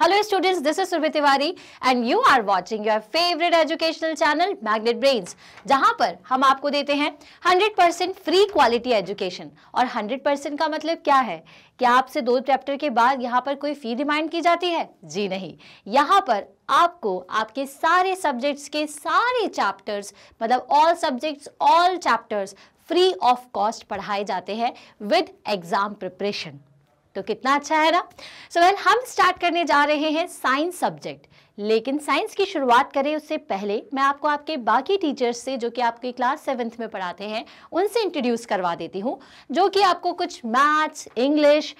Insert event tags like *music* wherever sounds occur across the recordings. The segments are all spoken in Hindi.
Hello students this is Surabhi Tiwari and you are watching your favourite educational channel Magnet Brains जहां पर हम आपको देते हैं 100% फ्री क्वालिटी एजुकेशन और 100% का मतलब क्या है क्या आपसे दो चैप्टर के बाद यहाँ पर कोई फ़ी डिमांड की जाती है जी नहीं यहाँ पर आपको आपके सारे सब्जेक्ट्स के सारे चैप्टर्स मतलब all subjects all chapters free of cost पढ़ाए जाते हैं विद एग्ज़ाम प्रिपरेशन तो कितना अच्छा है ना सो so, वेल well, हम स्टार्ट करने जा रहे हैं साइंस सब्जेक्ट लेकिन साइंस की शुरुआत करें उससे पहले मैं आपको आपके बाकी टीचर्स से जो कि आपकी क्लास सेवन्थ में पढ़ाते हैं उनसे इंट्रोड्यूस करवा देती हूँ जो कि आपको कुछ मैथ्स इंग्लिश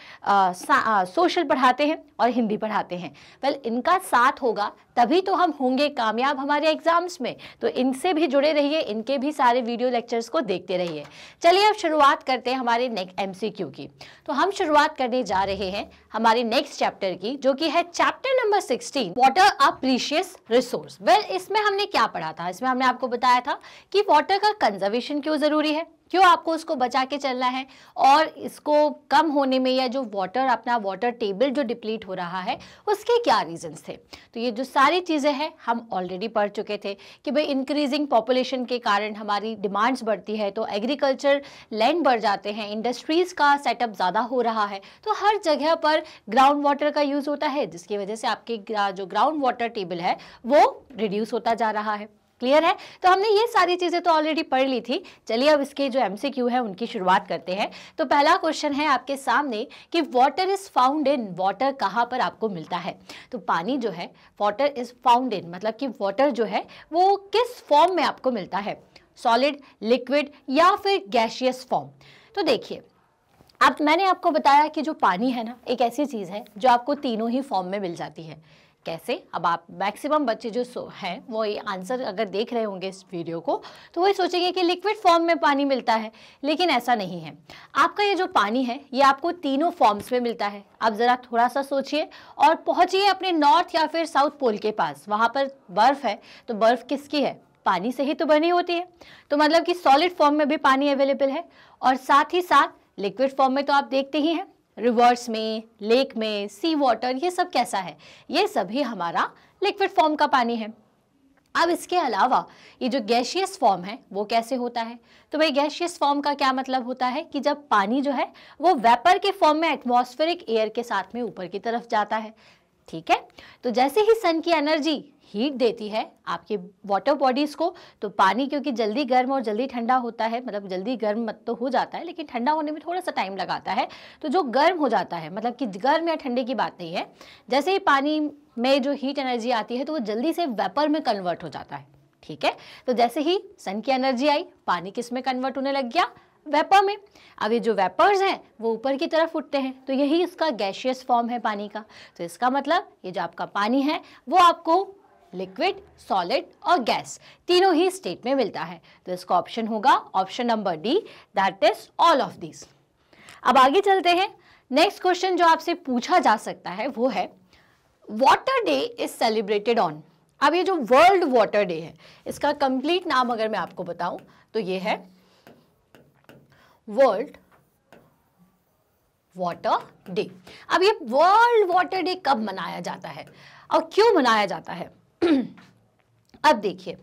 सोशल पढ़ाते हैं और हिंदी पढ़ाते हैं वेल इनका साथ होगा तभी तो हम होंगे कामयाब हमारे एग्जाम्स में तो इनसे भी जुड़े रहिए इनके भी सारे वीडियो लेक्चर्स को देखते रहिए चलिए अब शुरुआत करते हैं हमारे नेक्स्ट क्यू की तो हम शुरुआत करने जा रहे हैं हमारे नेक्स्ट चैप्टर की जो कि है chapter number sixteen water a precious resource well इसमें हमने क्या पढ़ा था इसमें हमने आपको बताया था कि वाटर का कंजर्वेशन क्यों ज़रूरी है क्यों आपको उसको बचा के चलना है और इसको कम होने में या जो वाटर अपना वाटर टेबल जो डिप्लीट हो रहा है उसके क्या रीजंस थे तो ये जो सारी चीज़ें हैं हम ऑलरेडी पढ़ चुके थे कि भाई इंक्रीजिंग पॉपुलेशन के कारण हमारी डिमांड्स बढ़ती है तो एग्रीकल्चर लैंड बढ़ जाते हैं इंडस्ट्रीज़ का सेटअप ज़्यादा हो रहा है तो हर जगह पर ग्राउंड वाटर का यूज़ होता है जिसकी वजह से आपके जो ग्राउंड वाटर टेबल है वो रिड्यूस होता जा रहा है क्लियर है तो हमने ये सारी चीज़ें तो ऑलरेडी पढ़ ली थी चलिए अब इसके जो एमसीक्यू है उनकी शुरुआत करते हैं तो पहला क्वेश्चन है आपके सामने कि water is found in water कहाँ पर आपको मिलता है तो पानी जो है वाटर इज़ फाउंड इन मतलब कि वाटर जो है वो किस फॉर्म में आपको मिलता है सॉलिड लिक्विड या फिर गैशियस फॉर्म तो देखिए अब मैंने आपको बताया कि जो पानी है ना एक ऐसी चीज़ है जो आपको तीनों ही फॉर्म में मिल जाती है कैसे अब आप मैक्सिमम बच्चे जो हैं वो ये आंसर अगर देख रहे होंगे इस वीडियो को तो वही सोचेंगे कि लिक्विड फॉर्म में पानी मिलता है लेकिन ऐसा नहीं है आपका ये जो पानी है ये आपको तीनों फॉर्म्स में मिलता है आप ज़रा थोड़ा सा सोचिए और पहुँचिए अपने नॉर्थ या फिर साउथ पोल के पास वहाँ पर बर्फ़ है तो बर्फ़ किसकी है पानी से ही तो बनी होती है तो मतलब कि सॉलिड फॉर्म में भी पानी अवेलेबल है और साथ ही साथ लिक्विड फॉर्म में तो आप देखते ही हैं रिवर्स में लेक में सी वाटर ये सब कैसा है ये सभी हमारा लिक्विड फॉर्म का पानी है अब इसके अलावा ये जो गैशियस फॉर्म है वो कैसे होता है तो भाई गैशियस फॉर्म का क्या मतलब होता है कि जब पानी जो है वो वेपर के फॉर्म में एटमॉस्फेरिक एयर के साथ में ऊपर की तरफ जाता है ठीक है तो जैसे ही सन की एनर्जी हीट देती है आपके वाटर बॉडीज़ को तो पानी क्योंकि जल्दी गर्म और जल्दी ठंडा होता है मतलब जल्दी गर्म मत तो हो जाता है लेकिन ठंडा होने में थोड़ा सा टाइम लगाता है तो जो गर्म हो जाता है मतलब कि गर्म या ठंडे की बात नहीं है जैसे ही पानी में जो हीट एनर्जी आती है तो वो जल्दी से वेपर में कन्वर्ट हो जाता है ठीक है तो जैसे ही सन की एनर्जी आई पानी किस में कन्वर्ट होने लग गया वेपर में अब ये जो वेपर्स हैं वो ऊपर की तरफ उठते हैं तो यही इसका गैशियस फॉर्म है पानी का तो इसका मतलब ये जो आपका पानी है वो आपको लिक्विड सॉलिड और गैस तीनों ही स्टेट में मिलता है तो इसका ऑप्शन होगा option number D that is all of these अब आगे चलते हैं नेक्स्ट क्वेश्चन जो आपसे पूछा जा सकता है वो है water day is celebrated on अब ये जो वर्ल्ड वाटर डे है इसका कंप्लीट नाम अगर मैं आपको बताऊं तो ये है वर्ल्ड वाटर डे अब ये वर्ल्ड वाटर डे कब मनाया जाता है और क्यों मनाया जाता है *clears throat* अब देखिए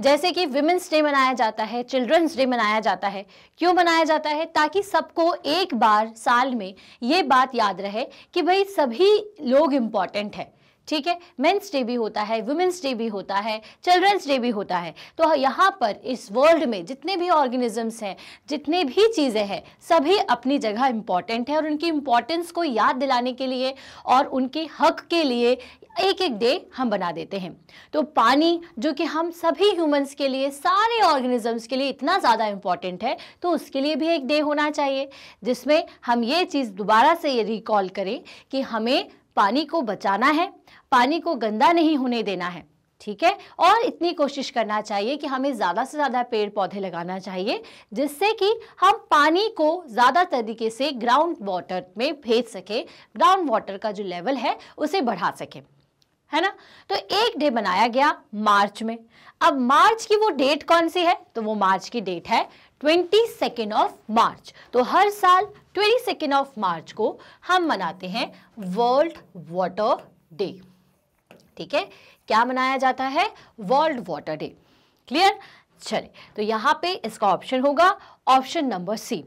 जैसे कि विमेंस डे मनाया जाता है चिल्ड्रंस डे मनाया जाता है क्यों मनाया जाता है ताकि सबको एक बार साल में ये बात याद रहे कि भाई सभी लोग इम्पॉर्टेंट है ठीक है मेंस डे भी होता है वुमेंस डे भी होता है चिल्ड्रंस डे भी होता है तो यहाँ पर इस वर्ल्ड में जितने भी ऑर्गेनिजम्स हैं जितने भी चीज़ें हैं सभी अपनी जगह इम्पॉर्टेंट है और उनकी इम्पॉर्टेंस को याद दिलाने के लिए और उनके हक के लिए एक एक डे हम बना देते हैं तो पानी जो कि हम सभी ह्यूमंस के लिए सारे ऑर्गेनिजम्स के लिए इतना ज़्यादा इम्पॉर्टेंट है तो उसके लिए भी एक डे होना चाहिए जिसमें हम ये चीज़ दोबारा से ये रिकॉल करें कि हमें पानी को बचाना है पानी को गंदा नहीं होने देना है ठीक है और इतनी कोशिश करना चाहिए कि हमें ज़्यादा से ज़्यादा पेड़ पौधे लगाना चाहिए जिससे कि हम पानी को ज़्यादा तरीके से ग्राउंड वाटर में भेज सकें ग्राउंड वाटर का जो लेवल है उसे बढ़ा सकें है ना तो एक डे बनाया गया मार्च में अब मार्च की वो डेट कौन सी है तो वो मार्च की डेट है ट्वेंटी सेकेंड ऑफ मार्च तो हर साल ट्वेंटी सेकेंड ऑफ मार्च को हम मनाते हैं वर्ल्ड वाटर डे ठीक है क्या मनाया जाता है वर्ल्ड वाटर डे क्लियर चले तो यहां पे इसका ऑप्शन होगा ऑप्शन नंबर सी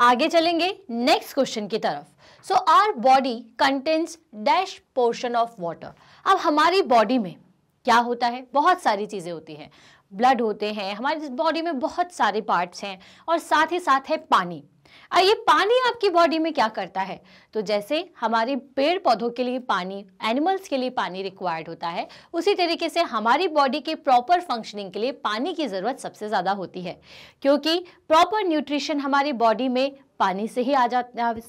आगे चलेंगे नेक्स्ट क्वेश्चन की तरफ so our body contents dash portion of water अब हमारी बॉडी में क्या होता है बहुत सारी चीज़ें होती हैं ब्लड होते हैं हमारी बॉडी में बहुत सारे पार्ट्स हैं और साथ ही साथ है पानी अब ये पानी आपकी बॉडी में क्या करता है तो जैसे हमारे पेड़ पौधों के लिए पानी एनिमल्स के लिए पानी रिक्वायर्ड होता है उसी तरीके से हमारी बॉडी के प्रॉपर फंक्शनिंग के लिए पानी की ज़रूरत सबसे ज़्यादा होती है क्योंकि प्रॉपर न्यूट्रिशन हमारी बॉडी में पानी से ही आ जा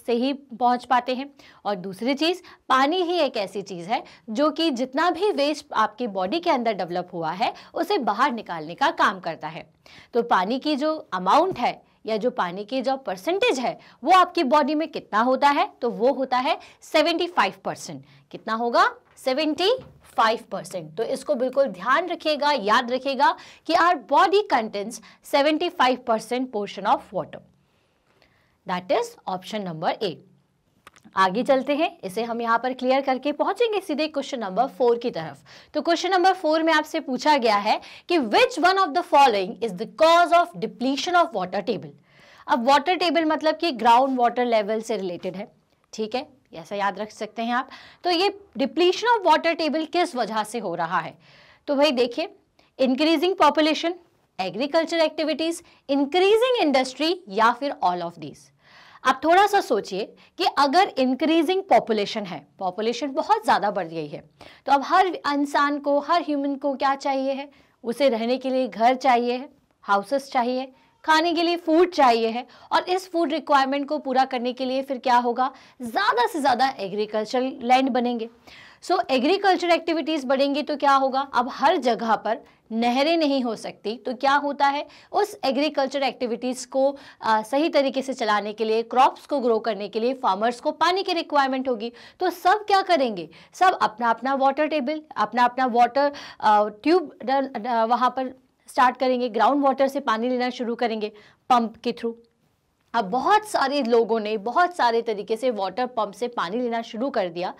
से ही पहुंच पाते हैं और दूसरी चीज़ पानी ही एक ऐसी चीज़ है जो कि जितना भी वेस्ट आपकी बॉडी के अंदर डेवलप हुआ है उसे बाहर निकालने का काम करता है तो पानी की जो अमाउंट है या जो पानी की जो परसेंटेज है वो आपकी बॉडी में कितना होता है तो वो होता है फाइव परसेंट कितना होगा फाइव परसेंट तो इसको बिल्कुल ध्यान रखिएगा याद रखिएगा कि our body contents 75 percent portion of water that is option number A आगे चलते हैं इसे हम यहाँ पर क्लियर करके पहुंचेंगे सीधे क्वेश्चन नंबर फोर की तरफ तो क्वेश्चन नंबर फोर में आपसे पूछा गया है कि which one of the following is the cause of depletion of water table अब वाटर टेबल मतलब कि ग्राउंड वाटर लेवल से रिलेटेड है ठीक है ऐसा याद रख सकते हैं आप तो ये डिप्लीशन ऑफ वाटर टेबल किस वजह से हो रहा है तो भाई देखिए increasing population agriculture activities increasing industry या फिर ऑल ऑफ दीज आप थोड़ा सा सोचिए कि अगर इंक्रीजिंग पॉपुलेशन है पॉपुलेशन बहुत ज़्यादा बढ़ गई है तो अब हर इंसान को हर ह्यूमन को क्या चाहिए है उसे रहने के लिए घर चाहिए है हाउसेस चाहिए खाने के लिए फूड चाहिए है और इस फूड रिक्वायरमेंट को पूरा करने के लिए फिर क्या होगा ज़्यादा से ज़्यादा एग्रीकल्चर लैंड बनेंगे सो एग्रीकल्चर एक्टिविटीज़ बढ़ेंगी तो क्या होगा अब हर जगह पर नहरें नहीं हो सकती तो क्या होता है उस एग्रीकल्चर एक्टिविटीज़ को आ, सही तरीके से चलाने के लिए क्रॉप्स को ग्रो करने के लिए फार्मर्स को पानी की रिक्वायरमेंट होगी तो सब क्या करेंगे सब अपना अपना वाटर टेबल अपना अपना वाटर ट्यूब वहाँ पर स्टार्ट करेंगे ग्राउंड वाटर से पानी लेना शुरू करेंगे पंप के थ्रू अब बहुत सारे लोगों ने बहुत सारे तरीके से वाटर पंप से पानी लेना शुरू कर दिया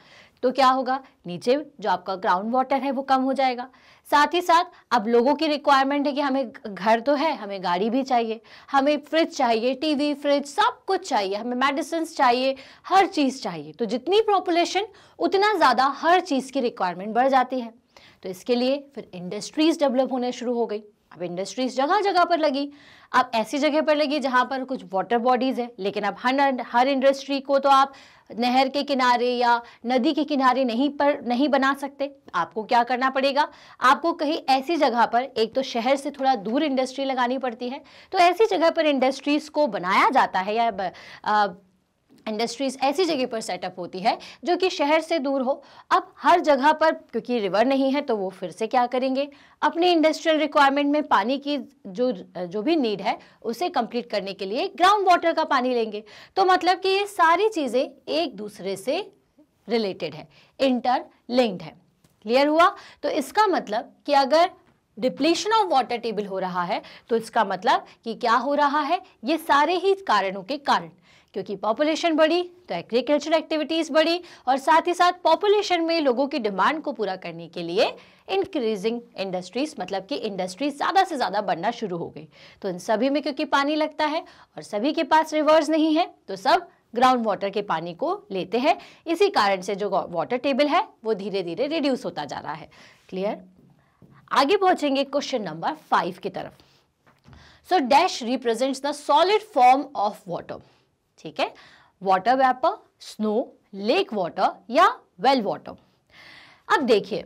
तो क्या होगा नीचे जो आपका ग्राउंड वाटर है वो कम हो जाएगा साथ ही साथ अब लोगों की रिक्वायरमेंट है कि हमें घर तो है हमें गाड़ी भी चाहिए हमें फ्रिज चाहिए टीवी फ्रिज सब कुछ चाहिए हमें मेडिसिन चाहिए हर चीज़ चाहिए तो जितनी पॉपुलेशन उतना ज़्यादा हर चीज़ की रिक्वायरमेंट बढ़ जाती है तो इसके लिए फिर इंडस्ट्रीज़ डेवलप होने शुरू हो गई अब इंडस्ट्रीज जगह जगह पर लगी अब ऐसी जगह पर लगी जहाँ पर कुछ वाटर बॉडीज़ है लेकिन अब हर हर इंडस्ट्री को तो आप नहर के किनारे या नदी के किनारे नहीं पर नहीं बना सकते आपको क्या करना पड़ेगा आपको कहीं ऐसी जगह पर एक तो शहर से थोड़ा दूर इंडस्ट्री लगानी पड़ती है तो ऐसी जगह पर इंडस्ट्रीज़ को बनाया जाता है या इंडस्ट्रीज़ ऐसी जगह पर सेटअप होती है जो कि शहर से दूर हो अब हर जगह पर क्योंकि रिवर नहीं है तो वो फिर से क्या करेंगे अपने इंडस्ट्रियल रिक्वायरमेंट में पानी की जो जो भी नीड है उसे कंप्लीट करने के लिए ग्राउंड वाटर का पानी लेंगे तो मतलब कि ये सारी चीज़ें एक दूसरे से रिलेटेड है इंटर लिंक्ड है क्लियर हुआ तो इसका मतलब कि अगर डिप्लीशन ऑफ वाटर टेबल हो रहा है तो इसका मतलब कि क्या हो रहा है ये सारे ही कारणों के कारण क्योंकि पॉपुलेशन बढ़ी तो एग्रीकल्चर एक्टिविटीज़ बढ़ी और साथ ही साथ पॉपुलेशन में लोगों की डिमांड को पूरा करने के लिए इंक्रीजिंग इंडस्ट्रीज़ मतलब कि इंडस्ट्री ज़्यादा से ज़्यादा बढ़ना शुरू हो गई तो इन सभी में क्योंकि पानी लगता है और सभी के पास रिवर्स नहीं है तो सब ग्राउंड वाटर के पानी को लेते हैं इसी कारण से जो वाटर टेबल है वो धीरे धीरे रिड्यूस होता जा रहा है क्लियर आगे पहुंचेंगे क्वेश्चन नंबर फाइव की तरफ so dash represents the solid form of water ठीक है water vapour snow lake water या वेल वाटर अब देखिए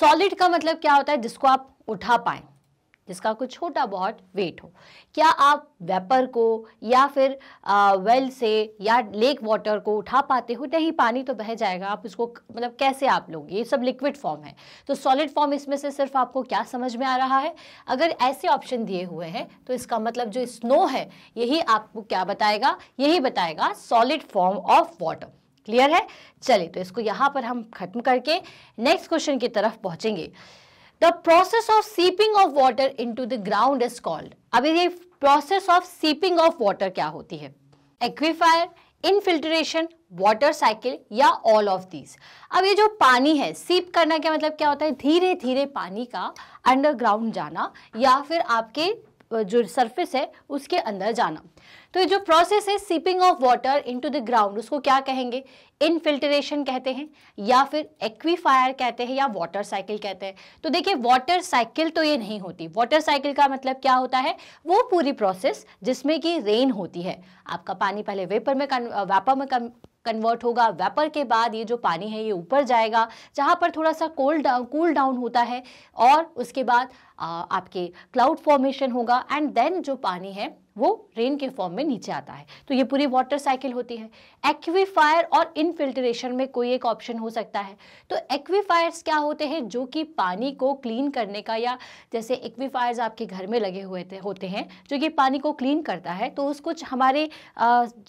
सॉलिड का मतलब क्या होता है जिसको आप उठा पाए जिसका कुछ छोटा बहुत वेट हो क्या आप वेपर को या फिर आ, वेल से या लेक वाटर को उठा पाते हो नहीं पानी तो बह जाएगा आप उसको मतलब कैसे आप लोग ये सब लिक्विड फॉर्म है तो सॉलिड फॉर्म इसमें से सिर्फ आपको क्या समझ में आ रहा है अगर ऐसे ऑप्शन दिए हुए हैं तो इसका मतलब जो स्नो है यही आपको क्या बताएगा यही बताएगा solid form of water clear है चलिए तो इसको यहाँ पर हम खत्म करके नेक्स्ट क्वेश्चन की तरफ पहुँचेंगे the process of seeping of water to the ground is called अभी ये process of seeping of water क्या होती है एक्विफायर इनफिल्ट्रेशन वाटर साइकिल या ऑल ऑफ दीज अब ये जो पानी है सीप करना क्या मतलब क्या होता है धीरे धीरे पानी का अंडरग्राउंड जाना या फिर आपके जो सरफेस है उसके अंदर जाना तो ये जो प्रोसेस है seeping of water into the ground उसको क्या कहेंगे इनफिल्ट्रेशन कहते हैं या फिर एक्वीफायर कहते हैं या वाटर साइकिल कहते हैं तो देखिए वाटर साइकिल तो ये नहीं होती वाटर साइकिल का मतलब क्या होता है वो पूरी प्रोसेस जिसमें कि रेन होती है आपका पानी पहले वेपर में वेपर में कम कन्वर्ट होगा वेपर के बाद ये जो पानी है ये ऊपर जाएगा जहाँ पर थोड़ा सा कोल्ड डाउन कूल डाउन होता है और उसके बाद आ, आपके क्लाउड फॉर्मेशन होगा एंड देन जो पानी है वो रेन के फॉर्म में नीचे आता है तो ये पूरी वाटर साइकिल होती है एक्वीफायर और इनफिल्ट्रेशन में कोई एक ऑप्शन हो सकता है तो एक्वीफायर्स क्या होते हैं जो कि पानी को क्लीन करने का या जैसे एक्वीफायर्स आपके घर में लगे हुए थे होते हैं जो कि पानी को क्लीन करता है तो उस कुछ हमारे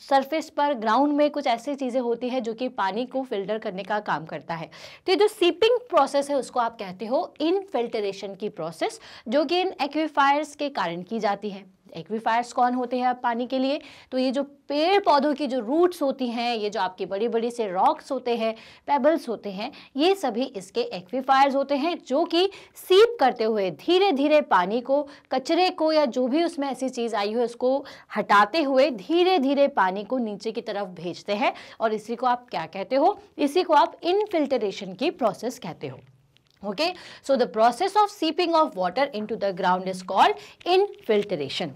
सरफेस पर ग्राउंड में कुछ ऐसी चीज़ें होती हैं जो कि पानी को फिल्टर करने का काम करता है तो ये जो सीपिंग प्रोसेस है उसको आप कहते हो इनफिल्ट्रेशन की प्रोसेस जो कि इन एक्वीफायर्स के कारण की जाती है एक्विफायर्स कौन होते हैं पानी के लिए तो ये जो पेड़ पौधों की जो रूट्स होती हैं ये जो आपके बड़े बड़े से रॉक्स होते हैं पेबल्स होते हैं ये सभी इसके एक्विफायर्स होते हैं जो कि सीप करते हुए धीरे धीरे पानी को कचरे को या जो भी उसमें ऐसी चीज़ आई हो उसको हटाते हुए धीरे धीरे पानी को नीचे की तरफ भेजते हैं और इसी को आप क्या कहते हो इसी को आप इनफिल्टरेशन की प्रोसेस कहते हो okay so the process of seeping of water into the ground is called infiltration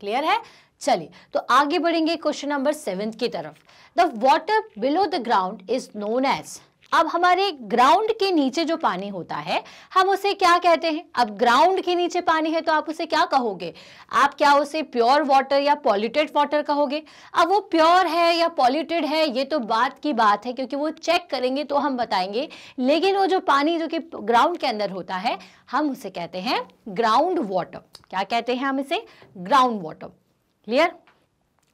clear hai चलिए तो आगे बढ़ेंगे क्वेश्चन नंबर सेवेंथ की तरफ the water below the ground is known as अब हमारे ग्राउंड के नीचे जो पानी होता है हम उसे क्या कहते हैं अब ग्राउंड के नीचे पानी है तो आप उसे क्या कहोगे आप क्या उसे प्योर वाटर या पॉल्यूटेड वाटर कहोगे अब वो प्योर है या पॉल्यूटेड है ये तो बात की बात है क्योंकि वो चेक करेंगे तो हम बताएंगे लेकिन वो जो पानी जो कि ग्राउंड के अंदर होता है हम उसे कहते हैं ग्राउंड वाटर क्या कहते हैं हम इसे ग्राउंड वाटर क्लियर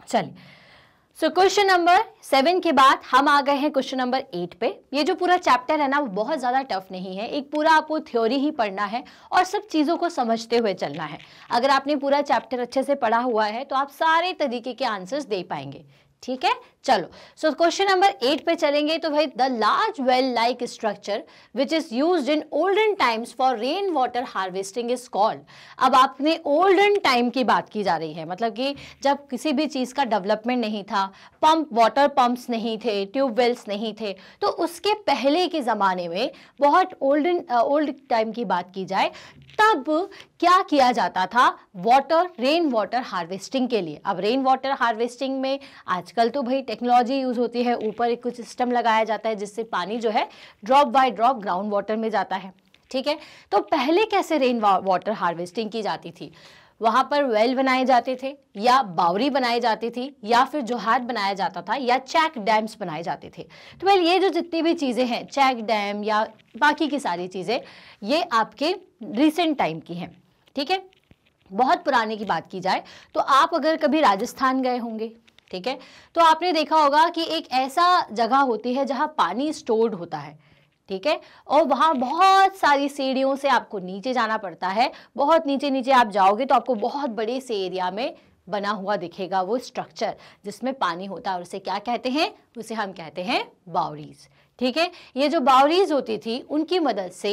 चलिए सो क्वेश्चन नंबर सेवन के बाद हम आ गए हैं क्वेश्चन नंबर एट पे ये जो पूरा चैप्टर है ना वो बहुत ज़्यादा टफ नहीं है एक पूरा आपको थ्योरी ही पढ़ना है और सब चीज़ों को समझते हुए चलना है अगर आपने पूरा चैप्टर अच्छे से पढ़ा हुआ है तो आप सारे तरीके के आंसर्स दे पाएंगे ठीक है चलो सो क्वेश्चन नंबर एट पे चलेंगे तो भाई the large well like structure which is use in olden times for rain water harvesting is called अब आपने ओल्डन टाइम की बात की जा रही है मतलब कि जब किसी भी चीज़ का डेवलपमेंट नहीं था पंप वाटर पंप्स नहीं थे ट्यूबवेल्स नहीं थे तो उसके पहले के ज़माने में बहुत ओल्डन ओल्ड टाइम की बात की जाए तब क्या किया जाता था वाटर रेन वाटर हार्वेस्टिंग के लिए अब रेन वाटर हार्वेस्टिंग में आज आजकल तो भाई टेक्नोलॉजी यूज़ होती है ऊपर एक कुछ सिस्टम लगाया जाता है जिससे पानी जो है drop by drop ground water में जाता है ठीक है तो पहले कैसे रेन वाटर हार्वेस्टिंग की जाती थी वहाँ पर वेल बनाए जाते थे या बावरी बनाई जाती थी या फिर जोहार बनाया जाता था या चैक डैम्स बनाए जाते थे तो वेल ये जो जितनी भी चीज़ें हैं चैक डैम या बाकी की सारी चीज़ें ये आपके रिसेंट टाइम की हैं ठीक है बहुत पुराने की बात की जाए तो आप अगर कभी राजस्थान गए होंगे ठीक है तो आपने देखा होगा कि एक ऐसा जगह होती है जहाँ पानी स्टोर्ड होता है ठीक है और वहां बहुत सारी सीढ़ियों से आपको नीचे जाना पड़ता है बहुत नीचे नीचे आप जाओगे तो आपको बहुत बड़े से एरिया में बना हुआ दिखेगा वो स्ट्रक्चर जिसमें पानी होता है और उसे क्या कहते हैं उसे हम कहते हैं बाउरीज़ ठीक है ये जो बावरीज होती थी उनकी मदद से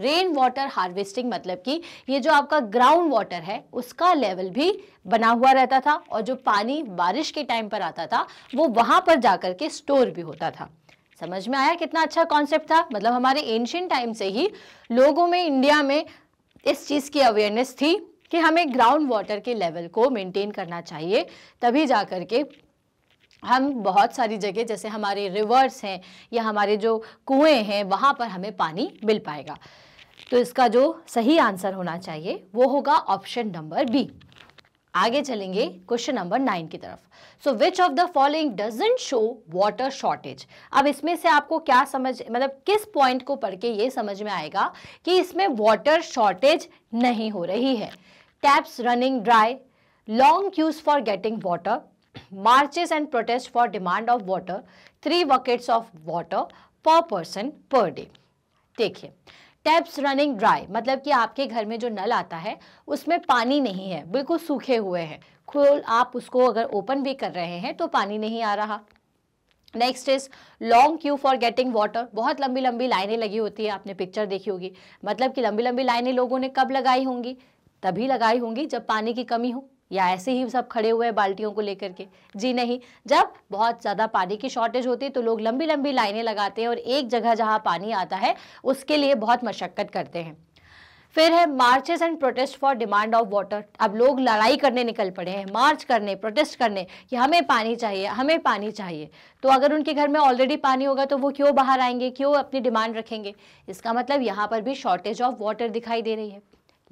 रेन वाटर हार्वेस्टिंग मतलब कि ये जो आपका ग्राउंड वाटर है उसका लेवल भी बना हुआ रहता था और जो पानी बारिश के टाइम पर आता था वो वहां पर जाकर के स्टोर भी होता था समझ में आया कितना अच्छा कॉन्सेप्ट था मतलब हमारे एंशियंट टाइम से ही लोगों में इंडिया में इस चीज़ की अवेयरनेस थी कि हमें ग्राउंड वाटर के लेवल को मेंटेन करना चाहिए तभी जा करके के हम बहुत सारी जगह जैसे हमारे रिवर्स हैं या हमारे जो कुएं हैं वहाँ पर हमें पानी मिल पाएगा तो इसका जो सही आंसर होना चाहिए वो होगा ऑप्शन नंबर बी आगे चलेंगे क्वेश्चन नंबर नाइन की तरफ so which of the following doesn't show water shortage अब इसमें से आपको क्या समझ मतलब किस पॉइंट को पढ़ के ये समझ में आएगा कि इसमें वाटर शॉर्टेज नहीं हो रही है taps running dry long queues for getting water marches and protests for demand of water, three buckets of water per person per day. देखिए टैप्स रनिंग ड्राई मतलब कि आपके घर में जो नल आता है उसमें पानी नहीं है बिल्कुल सूखे हुए हैं खोल आप उसको अगर ओपन भी कर रहे हैं तो पानी नहीं आ रहा next is long queue for getting water बहुत लंबी लंबी लाइनें लगी होती है आपने पिक्चर देखी होगी मतलब कि लंबी लंबी लाइनें लोगों ने कब लगाई होंगी तभी लगाई होंगी जब पानी की कमी हो या ऐसे ही सब खड़े हुए हैं बाल्टियों को लेकर के जी नहीं जब बहुत ज़्यादा पानी की शॉर्टेज होती है तो लोग लंबी लंबी लाइनें लगाते हैं और एक जगह जहाँ पानी आता है उसके लिए बहुत मशक्क़त करते हैं फिर है marches and protest for demand of water अब लोग लड़ाई करने निकल पड़े हैं मार्च करने प्रोटेस्ट करने कि हमें पानी चाहिए हमें पानी चाहिए तो अगर उनके घर में ऑलरेडी पानी होगा तो वो क्यों बाहर आएंगे क्यों अपनी डिमांड रखेंगे इसका मतलब यहाँ पर भी शॉर्टेज ऑफ वाटर दिखाई दे रही है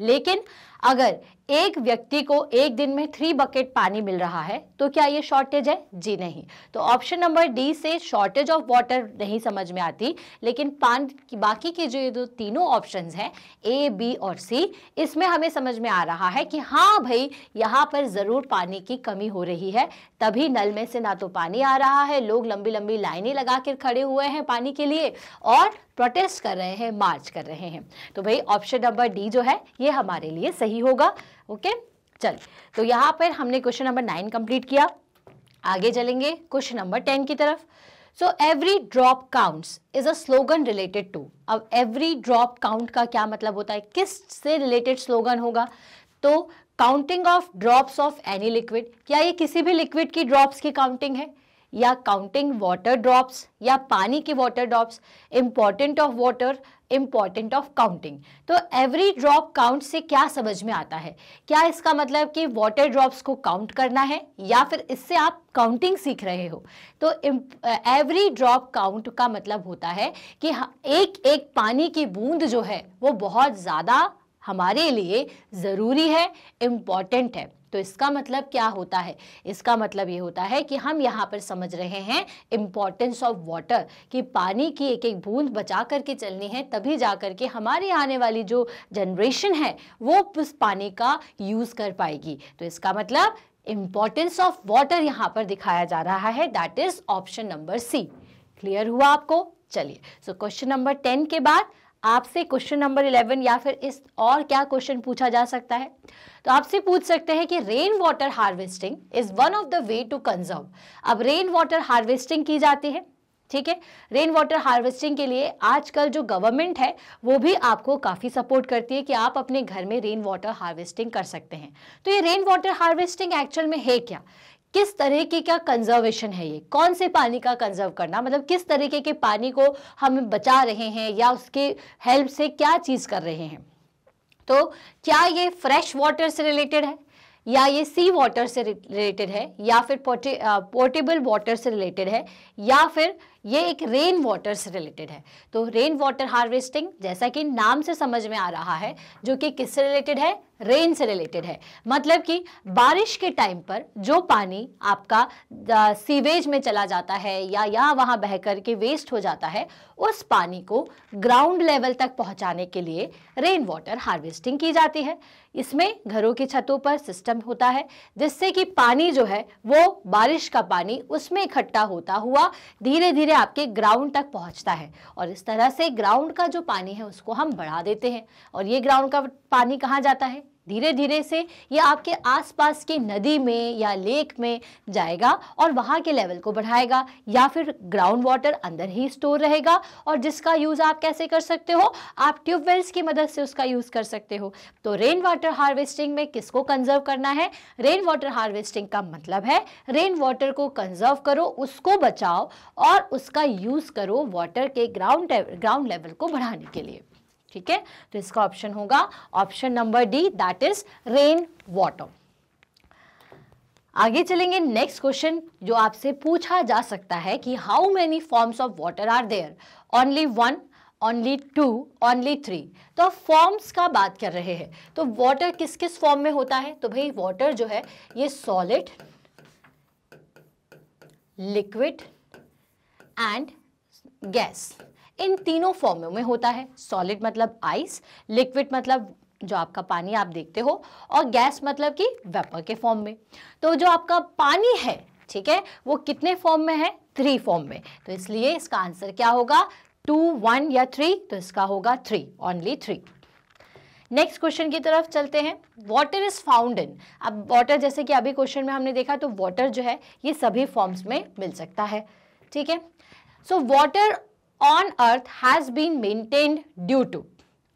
लेकिन अगर एक व्यक्ति को एक दिन में थ्री बकेट पानी मिल रहा है तो क्या ये शॉर्टेज है जी नहीं तो ऑप्शन नंबर डी से शॉर्टेज ऑफ वाटर नहीं समझ में आती लेकिन पान की बाकी के जो ये दो तीनों ऑप्शंस हैं ए बी और सी इसमें हमें समझ में आ रहा है कि हाँ भाई यहाँ पर ज़रूर पानी की कमी हो रही है तभी नल में से ना तो पानी आ रहा है लोग लंबी लंबी लाइनें लगा कर खड़े हुए हैं पानी के लिए और प्रोटेस्ट कर रहे हैं मार्च कर रहे हैं तो भाई ऑप्शन नंबर डी जो है ये हमारे लिए सही सही होगा ओके चल तो यहाँ पर हमने क्वेश्चन नंबर नाइन कंप्लीट किया आगे चलेंगे क्वेश्चन नंबर टेन की तरफ so every drop counts is a slogan related to अब एवरी ड्रॉप काउंट का क्या मतलब होता है किस से रिलेटेड स्लोगन होगा तो counting of drops of any liquid क्या ये किसी भी लिक्विड की ड्रॉप्स की काउंटिंग है या काउंटिंग वाटर ड्रॉप्स या पानी के water drops important of water important of counting तो एवरी ड्रॉप काउंट से क्या समझ में आता है क्या इसका मतलब कि वाटर ड्रॉप्स को काउंट करना है या फिर इससे आप काउंटिंग सीख रहे हो तो एवरी ड्रॉप काउंट का मतलब होता है कि एक एक पानी की बूंद जो है वो बहुत ज़्यादा हमारे लिए ज़रूरी है इम्पॉर्टेंट है तो इसका मतलब क्या होता है इसका मतलब ये होता है कि हम यहाँ पर समझ रहे हैं इम्पॉर्टेंस ऑफ वाटर कि पानी की एक एक बूंद बचा करके चलनी है तभी जा करके हमारी आने वाली जो जनरेशन है वो उस पानी का यूज़ कर पाएगी तो इसका मतलब इम्पॉर्टेंस ऑफ वाटर यहाँ पर दिखाया जा रहा है that is option number C clear हुआ आपको चलिए सो क्वेश्चन नंबर टेन के बाद आपसे क्वेश्चन नंबर इलेवन या फिर इस और क्या क्वेश्चन पूछा जा सकता है तो आपसे पूछ सकते हैं कि rain water harvesting is one of the way to conserve अब रेन वाटर हार्वेस्टिंग की जाती है ठीक है रेन वाटर हार्वेस्टिंग के लिए आजकल जो गवर्नमेंट है वो भी आपको काफ़ी सपोर्ट करती है कि आप अपने घर में रेन वाटर हार्वेस्टिंग कर सकते हैं तो ये रेन वाटर हार्वेस्टिंग एक्चुअल में है क्या किस तरह के क्या कंजर्वेशन है ये कौन से पानी का कंजर्व करना मतलब किस तरीके के पानी को हम बचा रहे हैं या उसके हेल्प से क्या चीज़ कर रहे हैं तो क्या ये फ्रेश वाटर से रिलेटेड है या ये सी वाटर से रिलेटेड है या फिर पोर्टेबल वाटर से रिलेटेड है या फिर ये एक रेन वाटर से रिलेटेड है तो रेन वाटर हार्वेस्टिंग जैसा कि नाम से समझ में आ रहा है जो कि किससे रिलेटेड है रेन से रिलेटेड है मतलब कि बारिश के टाइम पर जो पानी आपका सीवेज में चला जाता है या या वहाँ बह कर के वेस्ट हो जाता है उस पानी को ग्राउंड लेवल तक पहुँचाने के लिए रेन वाटर हार्वेस्टिंग की जाती है इसमें घरों की छतों पर सिस्टम होता है जिससे कि पानी जो है वो बारिश का पानी उसमें इकट्ठा होता हुआ धीरे धीरे आपके ग्राउंड तक पहुँचता है और इस तरह से ग्राउंड का जो पानी है उसको हम बढ़ा देते हैं और ये ग्राउंड का पानी कहाँ जाता है धीरे धीरे से ये आपके आसपास की नदी में या लेक में जाएगा और वहाँ के लेवल को बढ़ाएगा या फिर ग्राउंड वाटर अंदर ही स्टोर रहेगा और जिसका यूज़ आप कैसे कर सकते हो आप ट्यूबवेल्स की मदद से उसका यूज़ कर सकते हो तो रेन वाटर हार्वेस्टिंग में किसको कंजर्व करना है रेन वाटर हार्वेस्टिंग का मतलब है रेन वाटर को कंजर्व करो उसको बचाओ और उसका यूज़ करो वाटर के ग्राउंड ग्राउंड लेवल को बढ़ाने के लिए ठीक है तो इसका ऑप्शन होगा option number D that is rain water आगे चलेंगे नेक्स्ट क्वेश्चन जो आपसे पूछा जा सकता है कि how many forms of water are there only one only two only three तो आप फॉर्म्स का बात कर रहे हैं तो वाटर किस किस फॉर्म में होता है तो भाई वाटर जो है ये सॉलिड लिक्विड एंड गैस इन तीनों फॉर्मों में होता है सॉलिड मतलब आइस लिक्विड मतलब जो आपका पानी आप देखते हो और गैस मतलब कि वेपर के फॉर्म में तो जो आपका पानी है ठीक है वो कितने फॉर्म में है थ्री फॉर्म में तो इसलिए इसका आंसर क्या होगा टू वन या थ्री तो इसका होगा three only three next question की तरफ चलते हैं वाटर इज फाउंड इन अब वाटर जैसे कि अभी क्वेश्चन में हमने देखा तो वाटर जो है ये सभी फॉर्म्स में मिल सकता है ठीक है so water on earth has been maintained due to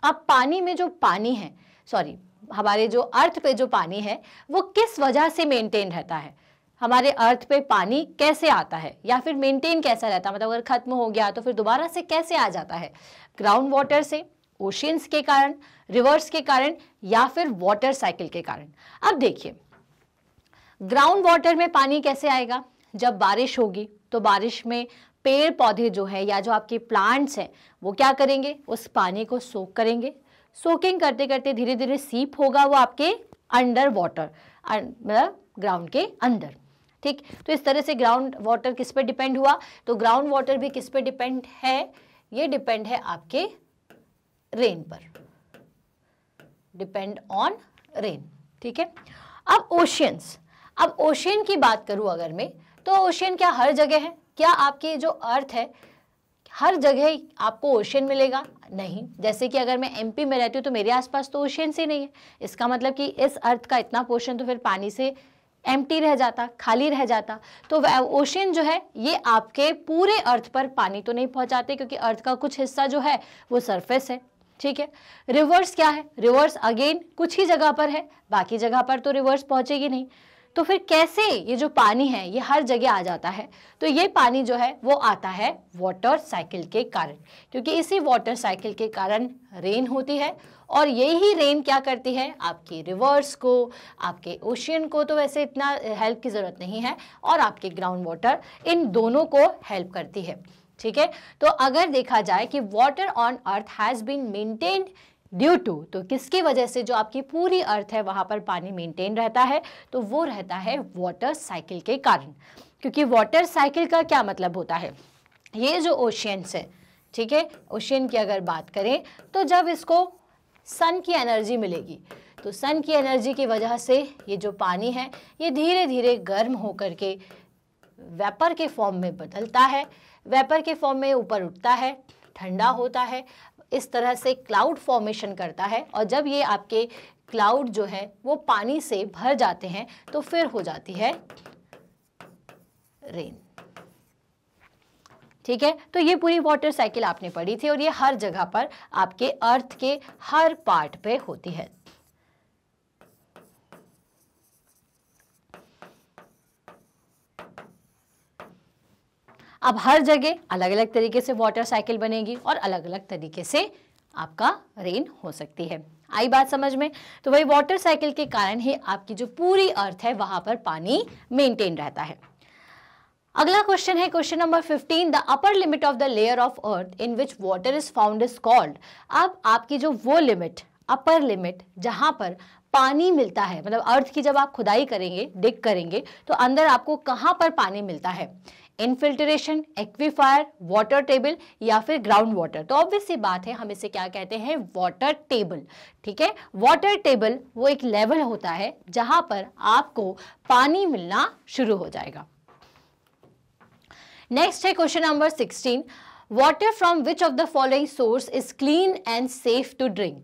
अब पानी में जो पानी है सॉरी हमारे जो अर्थ पे जो पानी है वो किस वजह से मेंटेन रहता है हमारे अर्थ पे पानी कैसे आता है या फिर मेंटेन कैसा रहता है मतलब अगर ख़त्म हो गया तो फिर दोबारा से कैसे आ जाता है ग्राउंड वाटर से ओशियंस के कारण रिवर्स के कारण या फिर वाटर साइकिल के कारण अब देखिए ग्राउंड वाटर में पानी कैसे आएगा जब बारिश होगी तो बारिश में पेड़ पौधे जो है या जो आपके प्लांट्स हैं वो क्या करेंगे उस पानी को सोक करेंगे सोकिंग करते करते धीरे धीरे सीप होगा वो आपके अंडर वाटर अं, मतलब ग्राउंड के अंदर ठीक तो इस तरह से ग्राउंड वाटर किस पे डिपेंड हुआ तो ग्राउंड वाटर भी किस पे डिपेंड है ये डिपेंड है आपके रेन पर डिपेंड ऑन रेन ठीक है अब ओशियंस अब ओशियन की बात करूं अगर मैं तो ओशियन क्या हर जगह है क्या आपके जो अर्थ है हर जगह आपको ओशियन मिलेगा नहीं जैसे कि अगर मैं एमपी में रहती हूँ तो मेरे आसपास तो ओशियन से नहीं है इसका मतलब कि इस अर्थ का इतना पोर्शन तो फिर पानी से एम रह जाता खाली रह जाता तो ओशन जो है ये आपके पूरे अर्थ पर पानी तो नहीं पहुंचाते क्योंकि अर्थ का कुछ हिस्सा जो है वो सरफेस है ठीक है रिवर्स क्या है रिवर्स अगेन कुछ ही जगह पर है बाकी जगह पर तो रिवर्स पहुंचेगी नहीं तो फिर कैसे ये जो पानी है ये हर जगह आ जाता है तो ये पानी जो है वो आता है वाटर साइकिल के कारण क्योंकि इसी वाटर साइकिल के कारण रेन होती है और यही रेन क्या करती है आपकी रिवर्स को आपके ओशियन को तो वैसे इतना हेल्प की ज़रूरत नहीं है और आपके ग्राउंड वाटर इन दोनों को हेल्प करती है ठीक है तो अगर देखा जाए कि water on earth has been maintained due to तो किसकी वजह से जो आपकी पूरी अर्थ है वहाँ पर पानी मेंटेन रहता है तो वो रहता है वाटर साइकिल के कारण क्योंकि वाटर साइकिल का क्या मतलब होता है ये जो ओशियंस है ठीक है ओशियन की अगर बात करें तो जब इसको सन की एनर्जी मिलेगी तो सन की एनर्जी की वजह से ये जो पानी है ये धीरे धीरे गर्म होकर के वेपर के फॉर्म में बदलता है वेपर के फॉर्म में ऊपर उठता है ठंडा होता है इस तरह से क्लाउड फॉर्मेशन करता है और जब ये आपके क्लाउड जो है वो पानी से भर जाते हैं तो फिर हो जाती है रेन ठीक है तो ये पूरी वाटर साइकिल आपने पढ़ी थी और ये हर जगह पर आपके अर्थ के हर पार्ट पे होती है अब हर जगह अलग अलग तरीके से वाटर साइकिल बनेगी और अलग अलग तरीके से आपका रेन हो सकती है आई बात समझ में तो वही वाटर साइकिल के कारण ही आपकी जो पूरी अर्थ है वहां पर पानी मेंटेन रहता है अगला क्वेश्चन है question number 15 the upper limit of the layer of earth in which water is found is called अब आपकी जो वो लिमिट अपर लिमिट जहां पर पानी मिलता है मतलब अर्थ की जब आप खुदाई करेंगे डिग करेंगे तो अंदर आपको कहाँ पर पानी मिलता है इनफिल्ट्रेशन एक्वीफायर वाटर टेबल या फिर ग्राउंड वाटर तो ऑब्वियस ये बात है हम इसे क्या कहते हैं वाटर टेबल ठीक है वाटर टेबल वो एक लेवल होता है जहां पर आपको पानी मिलना शुरू हो जाएगा नेक्स्ट है question number sixteen water from which of the following source is clean and safe to drink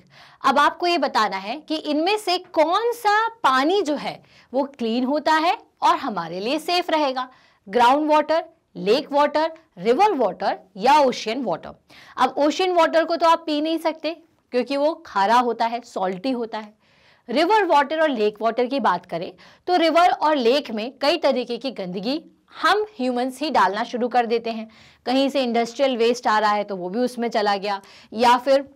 अब आपको ये बताना है कि इनमें से कौन सा पानी जो है वो क्लीन होता है और हमारे लिए सेफ रहेगा ground water lake water river water या ओशियन वाटर अब ओशियन वाटर को तो आप पी नहीं सकते क्योंकि वो खारा होता है सॉल्टी होता है रिवर वाटर और लेक वाटर की बात करें तो रिवर और लेक में कई तरीके की गंदगी हम ह्यूमंस ही डालना शुरू कर देते हैं कहीं से इंडस्ट्रियल वेस्ट आ रहा है तो वो भी उसमें चला गया या फिर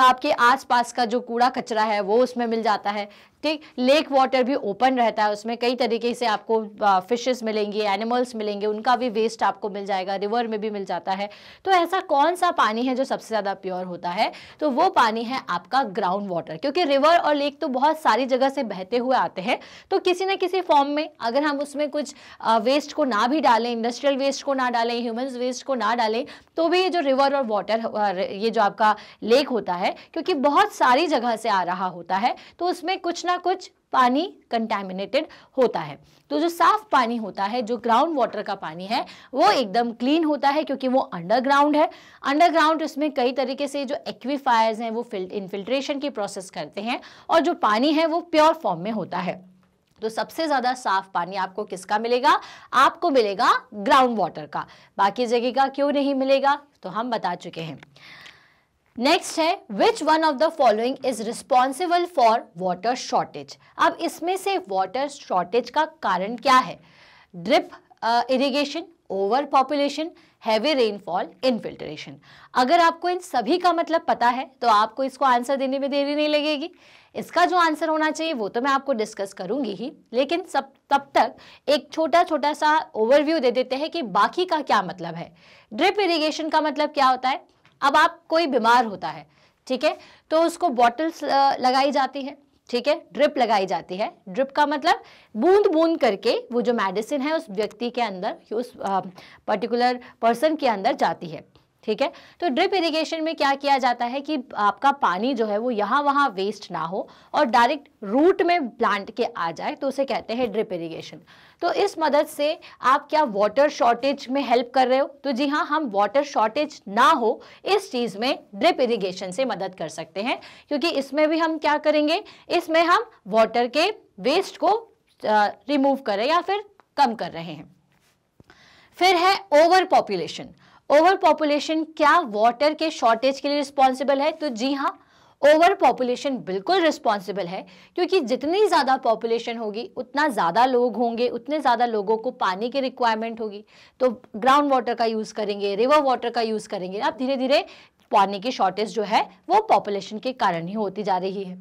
आपके आसपास का जो कूड़ा कचरा है वो उसमें मिल जाता है ठीक लेक वाटर भी ओपन रहता है उसमें कई तरीके से आपको फिशेस मिलेंगी एनिमल्स मिलेंगे उनका भी वेस्ट आपको मिल जाएगा रिवर में भी मिल जाता है तो ऐसा कौन सा पानी है जो सबसे ज़्यादा प्योर होता है तो वो पानी है आपका ग्राउंड वाटर क्योंकि रिवर और लेक तो बहुत सारी जगह से बहते हुए आते हैं तो किसी ना किसी फॉर्म में अगर हम उसमें कुछ वेस्ट को ना भी डालें इंडस्ट्रियल वेस्ट को ना डालें ह्यूमन वेस्ट को ना डालें तो भी ये जो रिवर और वाटर ये जो आपका लेक होता है क्योंकि बहुत सारी जगह से आ रहा होता है तो उसमें कुछ ना ना कुछ पानी कंटेमिनेटेड होता है तो जो साफ पानी होता है जो ग्राउंड वाटर का पानी है वो एकदम क्लीन होता है क्योंकि वो अंडरग्राउंड है अंडरग्राउंड इसमें कई तरीके से जो एक्विफायर्स हैं वो इनफिल्ट्रेशन की प्रोसेस करते हैं और जो पानी है वो प्योर फॉर्म में होता है तो सबसे ज़्यादा साफ पानी आपको किसका मिलेगा आपको मिलेगा ग्राउंड वाटर का बाकी जगह का क्यों नहीं मिलेगा तो हम बता चुके हैं नेक्स्ट है which one of the following is responsible for water shortage अब इसमें से वाटर शॉर्टेज का कारण क्या है drip irrigation over population heavy rainfall infiltration अगर आपको इन सभी का मतलब पता है तो आपको इसको आंसर देने में देरी नहीं लगेगी इसका जो आंसर होना चाहिए वो तो मैं आपको डिस्कस करूंगी ही लेकिन सब तब तक एक छोटा छोटा सा ओवरव्यू दे देते हैं कि बाकी का क्या मतलब है ड्रिप इरिगेशन का मतलब क्या होता है अब आप कोई बीमार होता है ठीक है तो उसको बॉटल्स लगाई जाती है ठीक है ड्रिप लगाई जाती है ड्रिप का मतलब बूंद बूंद करके वो जो मेडिसिन है उस व्यक्ति के अंदर उस पर्टिकुलर पर्सन के अंदर जाती है ठीक है तो ड्रिप इरिगेशन में क्या किया जाता है कि आपका पानी जो है वो यहाँ वहाँ वेस्ट ना हो और डायरेक्ट रूट में प्लांट के आ जाए तो उसे कहते हैं ड्रिप इरिगेशन तो इस मदद से आप क्या वाटर शॉर्टेज में हेल्प कर रहे हो तो जी हाँ हम वाटर शॉर्टेज ना हो इस चीज़ में ड्रिप इरिगेशन से मदद कर सकते हैं क्योंकि इसमें भी हम क्या करेंगे इसमें हम वाटर के वेस्ट को रिमूव करें या फिर कम कर रहे हैं फिर है ओवर पॉपुलेशन ओवर पॉपुलेशन क्या वाटर के शॉर्टेज के लिए रिस्पॉन्सिबल है तो जी हाँ ओवर पॉपुलेशन बिल्कुल रिस्पॉन्सिबल है क्योंकि जितनी ज़्यादा पॉपुलेशन होगी उतना ज़्यादा लोग होंगे उतने ज़्यादा लोगों को पानी की रिक्वायरमेंट होगी तो ग्राउंड वाटर का यूज़ करेंगे रिवर वाटर का यूज़ करेंगे अब धीरे धीरे पानी की शॉर्टेज जो है वो पॉपुलेशन के कारण ही होती जा रही है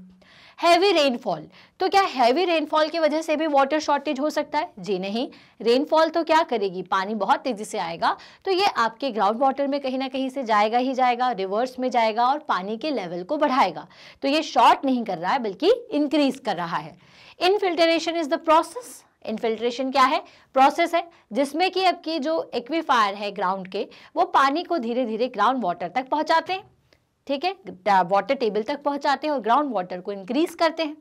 हैवी रेनफॉल तो क्या हैवी रेनफॉल की वजह से भी वाटर शॉर्टेज हो सकता है जी नहीं रेनफॉल तो क्या करेगी पानी बहुत तेज़ी से आएगा तो ये आपके ग्राउंड वाटर में कहीं ना कहीं से जाएगा ही जाएगा रिवर्स में जाएगा और पानी के लेवल को बढ़ाएगा तो ये शॉर्ट नहीं कर रहा है बल्कि इंक्रीज कर रहा है infiltration is the process infiltration क्या है प्रोसेस है जिसमें कि आपकी जो एक्विफायर है ग्राउंड के वो पानी को धीरे धीरे ग्राउंड वाटर तक पहुंचाते हैं ठीक है वाटर टेबल तक पहुंचाते हैं और ग्राउंड वाटर को इंक्रीज करते हैं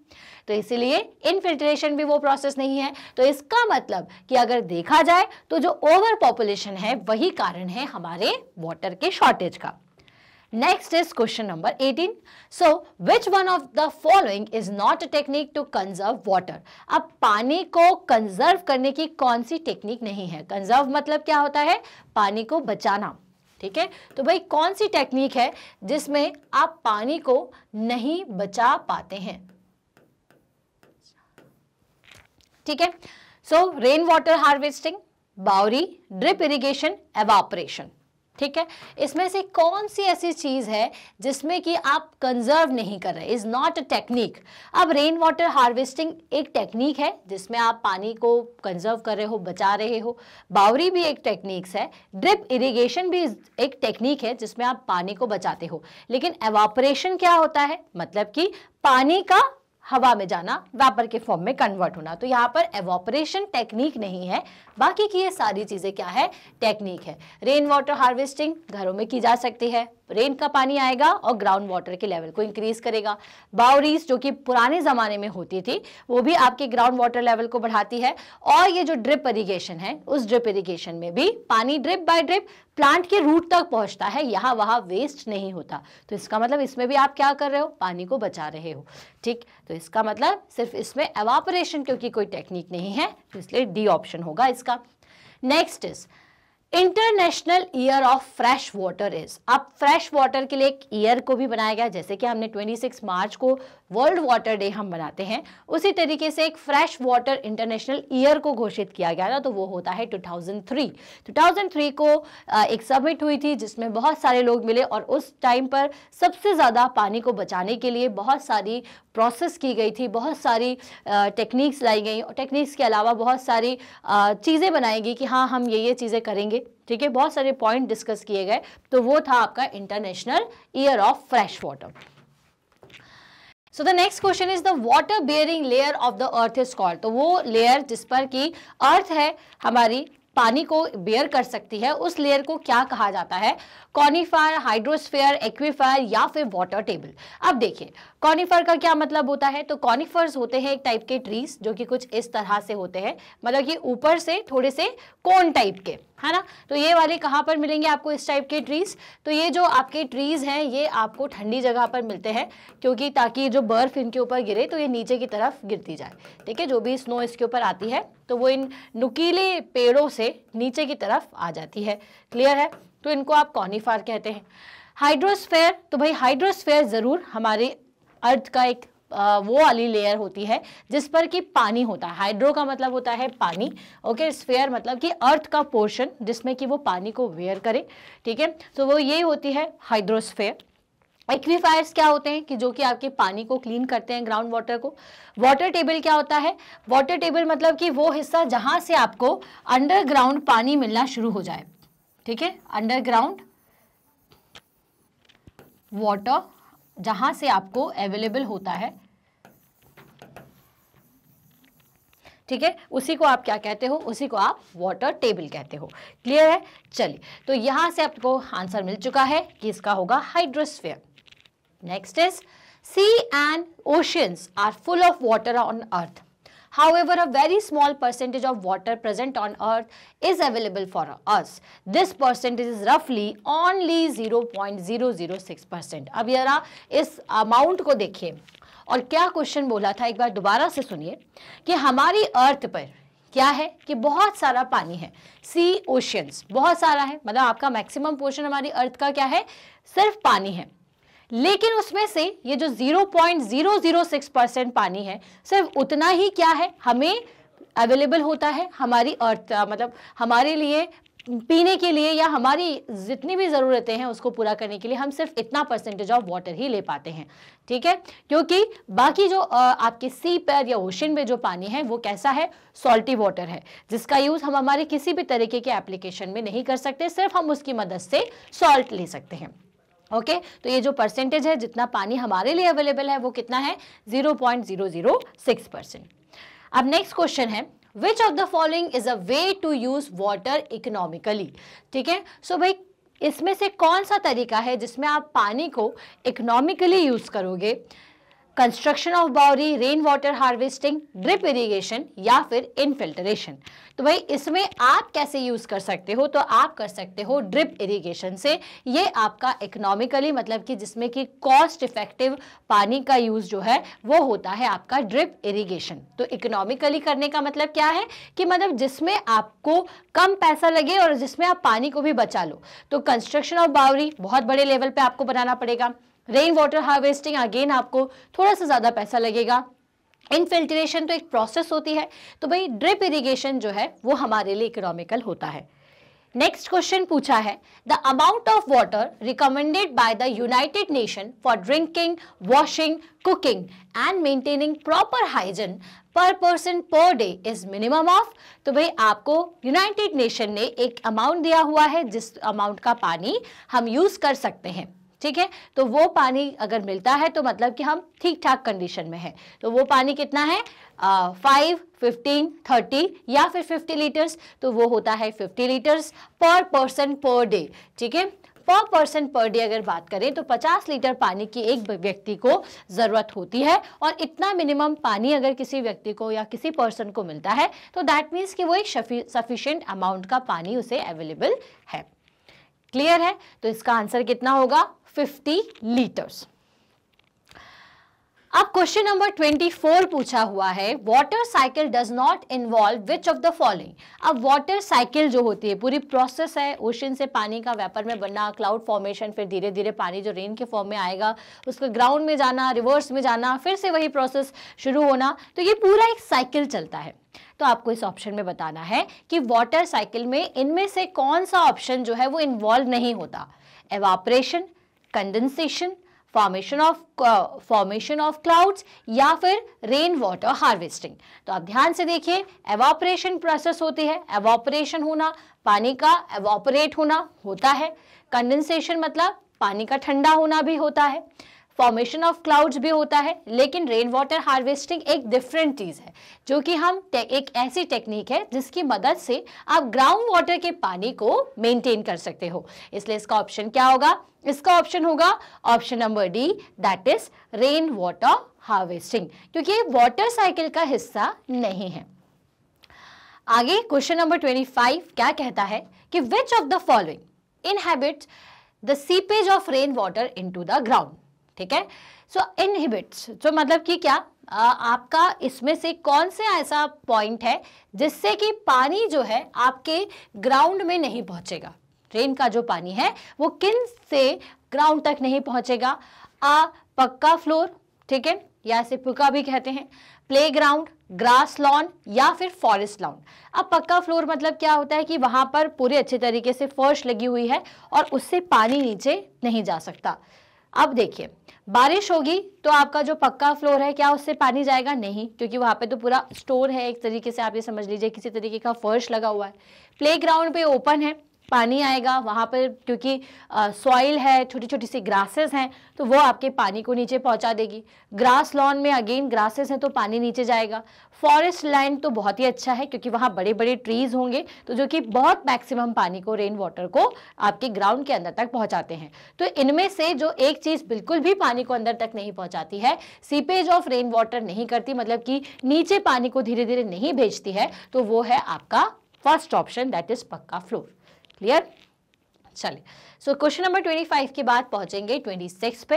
तो इसीलिए इनफिल्ट्रेशन भी वो प्रोसेस नहीं है तो इसका मतलब कि अगर देखा जाए तो जो ओवर पॉपुलेशन है वही कारण है हमारे वाटर के शॉर्टेज का next is question number 18. So which one of the following is not a technique to conserve water अब पानी को कंजर्व करने की कौन सी टेक्निक नहीं है कंजर्व मतलब क्या होता है पानी को बचाना ठीक है तो भाई कौन सी टेक्निक है जिसमें आप पानी को नहीं बचा पाते हैं ठीक है so rain water harvesting baori drip irrigation evaporation ठीक है इसमें से कौन सी ऐसी चीज़ है जिसमें कि आप कंजर्व नहीं कर रहे इज़ नॉट अ टेक्निक अब रेन वाटर हार्वेस्टिंग एक टेक्निक है जिसमें आप पानी को कंजर्व कर रहे हो बचा रहे हो बावरी भी एक टेक्निक्स है ड्रिप इरिगेशन भी एक टेक्निक है जिसमें आप पानी को बचाते हो लेकिन एवापोरेशन क्या होता है मतलब कि पानी का हवा में जाना वेपर के फॉर्म में कन्वर्ट होना तो यहाँ पर एवोपरेशन टेक्निक नहीं है बाकी की ये सारी चीज़ें क्या है टेक्निक है रेन वाटर हार्वेस्टिंग घरों में की जा सकती है रेन का पानी आएगा और ग्राउंड वाटर के लेवल को इंक्रीज करेगा बाउरीज जो कि पुराने ज़माने में होती थी वो भी आपके ग्राउंड वाटर लेवल को बढ़ाती है और ये जो ड्रिप इरीगेशन है उस ड्रिप इरीगेशन में भी पानी ड्रिप बाय ड्रिप प्लांट के रूट तक पहुंचता है यहाँ वहाँ वेस्ट नहीं होता तो इसका मतलब इसमें भी आप क्या कर रहे हो पानी को बचा रहे हो ठीक तो इसका मतलब सिर्फ इसमें एवापोरेशन क्योंकि कोई टेक्निक नहीं है तो इसलिए डी ऑप्शन होगा इसका next is international year of fresh water is अब फ्रेश वाटर के लिए एक ईयर को भी बनाया गया जैसे कि हमने 26 मार्च को वर्ल्ड वाटर डे हम मनाते हैं उसी तरीके से एक फ्रेश वाटर इंटरनेशनल ईयर को घोषित किया गया था तो वो होता है 2003 2003 को एक सबमिट हुई थी जिसमें बहुत सारे लोग मिले और उस टाइम पर सबसे ज़्यादा पानी को बचाने के लिए बहुत सारी प्रोसेस की गई थी बहुत सारी टेक्निक्स लाई गई और टेक्निक्स के अलावा बहुत सारी चीज़ें बनाई गई कि हाँ हम ये ये चीज़ें करेंगे ठीक है बहुत सारे पॉइंट डिस्कस किए गए तो वो था आपका international year of fresh water so the next question is the water bearing layer of the earth is called तो वो लेयर जिस पर कि अर्थ है हमारी पानी को बेयर कर सकती है उस लेयर को क्या कहा जाता है कॉनिफायर हाइड्रोस्फेयर एक्विफायर या फिर वाटर टेबल अब देखिए कॉनिफर का क्या मतलब होता है तो कॉनिफर्स होते हैं एक टाइप के ट्रीज जो कि कुछ इस तरह से होते हैं मतलब ये ऊपर से थोड़े से कोन टाइप के है ना तो ये वाले कहाँ पर मिलेंगे आपको इस टाइप के ट्रीज तो ये जो आपके ट्रीज हैं ये आपको ठंडी जगह पर मिलते हैं क्योंकि ताकि जो बर्फ़ इनके ऊपर गिरे तो ये नीचे की तरफ गिरती जाए ठीक है जो भी स्नो इसके ऊपर आती है तो वो इन नुकीले पेड़ों से से नीचे की तरफ आ जाती है क्लियर है तो इनको आप कॉनिफार कहते हैं हाइड्रोस्फेयर तो भाई हाइड्रोस्फेयर ज़रूर हमारे अर्थ का एक आ, वो वाली लेयर होती है जिस पर कि पानी होता है हाइड्रो का मतलब होता है पानी ओके स्फेयर मतलब कि अर्थ का पोर्शन जिसमें कि वो पानी को वेयर करे ठीक है तो वो ये होती है हाइड्रोस्फेयर एक्वीफायर्स क्या होते हैं कि जो कि आपके पानी को क्लीन करते हैं ग्राउंड वाटर को वाटर टेबल क्या होता है वाटर टेबल मतलब कि वो हिस्सा जहां से आपको अंडरग्राउंड पानी मिलना शुरू हो जाए ठीक है अंडरग्राउंड वाटर जहां से आपको अवेलेबल होता है ठीक है उसी को आप क्या कहते हो उसी को आप वाटर टेबल कहते हो क्लियर है चलिए तो यहां से आपको आंसर मिल चुका है कि इसका होगा hydrosphere Next is sea and oceans are full of water on earth. However, a very small percentage of water present on earth is available for us. This percentage is roughly only 0.006%. अब यारा इस amount को देखिए और क्या क्वेश्चन बोला था एक बार दोबारा से सुनिए कि हमारी अर्थ पर क्या है कि बहुत सारा पानी है सी ओशियंस बहुत सारा है मतलब आपका मैक्सिमम पोर्शन हमारी अर्थ का क्या है सिर्फ पानी है लेकिन उसमें से ये जो 0.006 परसेंट पानी है सिर्फ उतना ही क्या है हमें अवेलेबल होता है हमारी अर्थ मतलब हमारे लिए पीने के लिए या हमारी जितनी भी ज़रूरतें हैं उसको पूरा करने के लिए हम सिर्फ इतना परसेंटेज ऑफ वाटर ही ले पाते हैं ठीक है क्योंकि बाकी जो आपके सी पर या ओशन में जो पानी है वो कैसा है सॉल्टी वाटर है जिसका यूज़ हम हमारे किसी भी तरीके के एप्लीकेशन में नहीं कर सकते सिर्फ हम उसकी मदद से सॉल्ट ले सकते हैं ओके okay? तो ये जो परसेंटेज है जितना पानी हमारे लिए अवेलेबल है वो कितना है 0.006 परसेंट अब नेक्स्ट क्वेश्चन है which of the following is a way to use water economically ठीक है सो भाई इसमें से कौन सा तरीका है जिसमें आप पानी को इकोनॉमिकली यूज़ करोगे construction of baori rain water harvesting drip irrigation या फिर इनफिल्टरेशन तो भाई इसमें आप कैसे यूज कर सकते हो तो आप कर सकते हो ड्रिप इरिगेशन से ये आपका इकोनॉमिकली मतलब कि जिसमें कि कॉस्ट इफेक्टिव पानी का यूज जो है वो होता है आपका ड्रिप इरिगेशन तो इकोनॉमिकली करने का मतलब क्या है कि मतलब जिसमें आपको कम पैसा लगे और जिसमें आप पानी को भी बचा लो तो कंस्ट्रक्शन ऑफ बाउरी बहुत बड़े लेवल पर आपको बनाना पड़ेगा रेन वाटर हार्वेस्टिंग अगेन आपको थोड़ा सा ज़्यादा पैसा लगेगा इनफिल्ट्रेशन तो एक प्रोसेस होती है तो भाई ड्रिप इरीगेशन जो है वो हमारे लिए इकोनॉमिकल होता है नेक्स्ट क्वेश्चन पूछा है the amount of water recommended by the United Nation for drinking washing cooking and maintaining proper hygiene per person per day is minimum of तो भाई आपको यूनाइटेड नेशन ने एक अमाउंट दिया हुआ है जिस अमाउंट का पानी हम यूज कर सकते हैं ठीक है तो वो पानी अगर मिलता है तो मतलब कि हम ठीक ठाक कंडीशन में है तो वो पानी कितना है फाइव फिफ्टीन थर्टी या फिर फिफ्टी लीटर्स तो वो होता है fifty litres per person per day ठीक है पर पर्सन पर डे अगर बात करें तो 50 लीटर पानी की एक व्यक्ति को ज़रूरत होती है और इतना मिनिमम पानी अगर किसी व्यक्ति को या किसी पर्सन को मिलता है तो दैट मीन्स कि वो एक सफिशेंट अमाउंट का पानी उसे अवेलेबल है क्लियर है तो इसका आंसर कितना होगा 50 लीटर्स अब क्वेश्चन नंबर 24 पूछा हुआ है water cycle does not involve which of the following अब वाटर साइकिल जो होती है पूरी प्रोसेस है ओशन से पानी का वेपर में बनना क्लाउड फॉर्मेशन फिर धीरे धीरे पानी जो रेन के फॉर्म में आएगा उसको ग्राउंड में जाना रिवर्स में जाना फिर से वही प्रोसेस शुरू होना तो ये पूरा एक साइकिल चलता है तो आपको इस ऑप्शन में बताना है कि वाटर साइकिल में इनमें से कौन सा ऑप्शन जो है वो इन्वॉल्व नहीं होता evaporation condensation formation of formation of clouds या फिर रेन वाटर हार्वेस्टिंग तो आप ध्यान से देखिए एवॉपरेशन प्रोसेस होती है एवॉपरेशन होना पानी का एवॉपरेट होना होता है कंडेंसेशन मतलब पानी का ठंडा होना भी होता है फॉर्मेशन ऑफ क्लाउड्स भी होता है लेकिन रेन वाटर हार्वेस्टिंग एक डिफरेंट चीज़ है जो कि हम एक ऐसी टेक्निक है जिसकी मदद से आप ग्राउंड वाटर के पानी को मेंटेन कर सकते हो इसलिए इसका ऑप्शन क्या होगा इसका ऑप्शन होगा option number D that is rain water harvesting क्योंकि वाटर साइकिल का हिस्सा नहीं है आगे क्वेश्चन नंबर ट्वेंटी फाइव क्या कहता है कि which of the following inhibit the seepage of rain water to the ground ठीक है सो इनहिबिट्स जो मतलब कि क्या आ, आपका इसमें से कौन से ऐसा पॉइंट है जिससे कि पानी जो है आपके ग्राउंड में नहीं पहुंचेगा रेन का जो पानी है वो किन से ग्राउंड तक नहीं पहुंचेगा आ पक्का फ्लोर ठीक है या इसे पुका भी कहते हैं प्ले ग्राउंड ग्रास लॉन या फिर फॉरेस्ट लॉन अब पक्का फ्लोर मतलब क्या होता है कि वहां पर पूरे अच्छे तरीके से फर्श लगी हुई है और उससे पानी नीचे नहीं जा सकता अब देखिए बारिश होगी तो आपका जो पक्का फ्लोर है क्या उससे पानी जाएगा नहीं क्योंकि वहां पे तो पूरा स्टोर है एक तरीके से आप ये समझ लीजिए किसी तरीके का फर्श लगा हुआ है प्ले ग्राउंड पे ओपन है पानी आएगा वहाँ पर क्योंकि सॉइल है छोटी छोटी सी ग्रासेस हैं तो वो आपके पानी को नीचे पहुँचा देगी ग्रास लॉन में अगेन ग्रासेस हैं तो पानी नीचे जाएगा फॉरेस्ट लैंड तो बहुत ही अच्छा है क्योंकि वहाँ बड़े बड़े ट्रीज़ होंगे तो जो कि बहुत मैक्सिमम पानी को रेन वाटर को आपके ग्राउंड के अंदर तक पहुँचाते हैं तो इनमें से जो एक चीज़ बिल्कुल भी पानी को अंदर तक नहीं पहुँचाती है सीपेज ऑफ रेन वाटर नहीं करती मतलब कि नीचे पानी को धीरे धीरे नहीं भेजती है तो वो है आपका फर्स्ट ऑप्शन दैट इज पक्का फ्लोर क्लियर चलिए so question number twenty five के बाद पहुंचेंगे ट्वेंटी सिक्स पे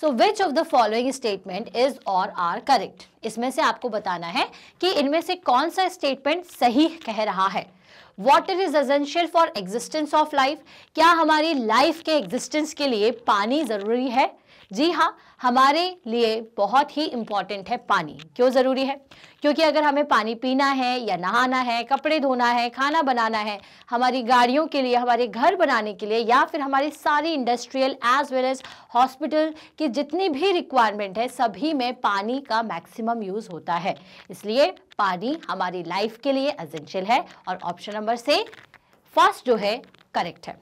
so which of the following statement is or are correct इसमें से आपको बताना है कि इनमें से कौन सा स्टेटमेंट सही कह रहा है water is essential for existence of life क्या हमारी लाइफ के एग्जिस्टेंस के लिए पानी ज़रूरी है जी हाँ हमारे लिए बहुत ही इम्पॉर्टेंट है पानी क्यों ज़रूरी है क्योंकि अगर हमें पानी पीना है या नहाना है कपड़े धोना है खाना बनाना है हमारी गाड़ियों के लिए हमारे घर बनाने के लिए या फिर हमारी सारी industrial as well as hospital की जितनी भी रिक्वायरमेंट है सभी में पानी का मैक्सिमम यूज़ होता है इसलिए पानी हमारी लाइफ के लिए एजेंशियल है और ऑप्शन नंबर से फर्स्ट जो है करेक्ट है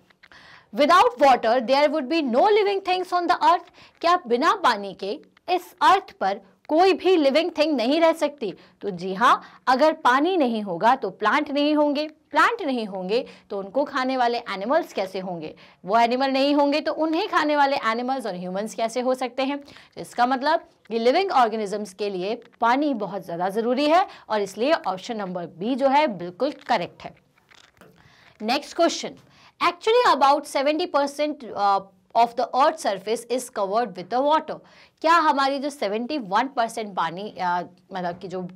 without water there would be no living things on the earth क्या बिना पानी के इस अर्थ पर कोई भी लिविंग थिंग नहीं रह सकती तो जी हाँ अगर पानी नहीं होगा तो प्लांट नहीं होंगे प्लांट नहीं होंगे तो उनको खाने वाले एनिमल्स कैसे होंगे वो एनिमल नहीं होंगे तो उन्हें खाने वाले एनिमल्स और ह्यूमंस कैसे हो सकते हैं इसका मतलब कि लिविंग ऑर्गेनिजम्स के लिए पानी बहुत ज़्यादा ज़रूरी है और इसलिए ऑप्शन नंबर बी जो है बिल्कुल करेक्ट है next question actually about 70% percent of the earth surface is covered with the water क्या हमारी जो 71 परसेंट पानी uh, मतलब कि जो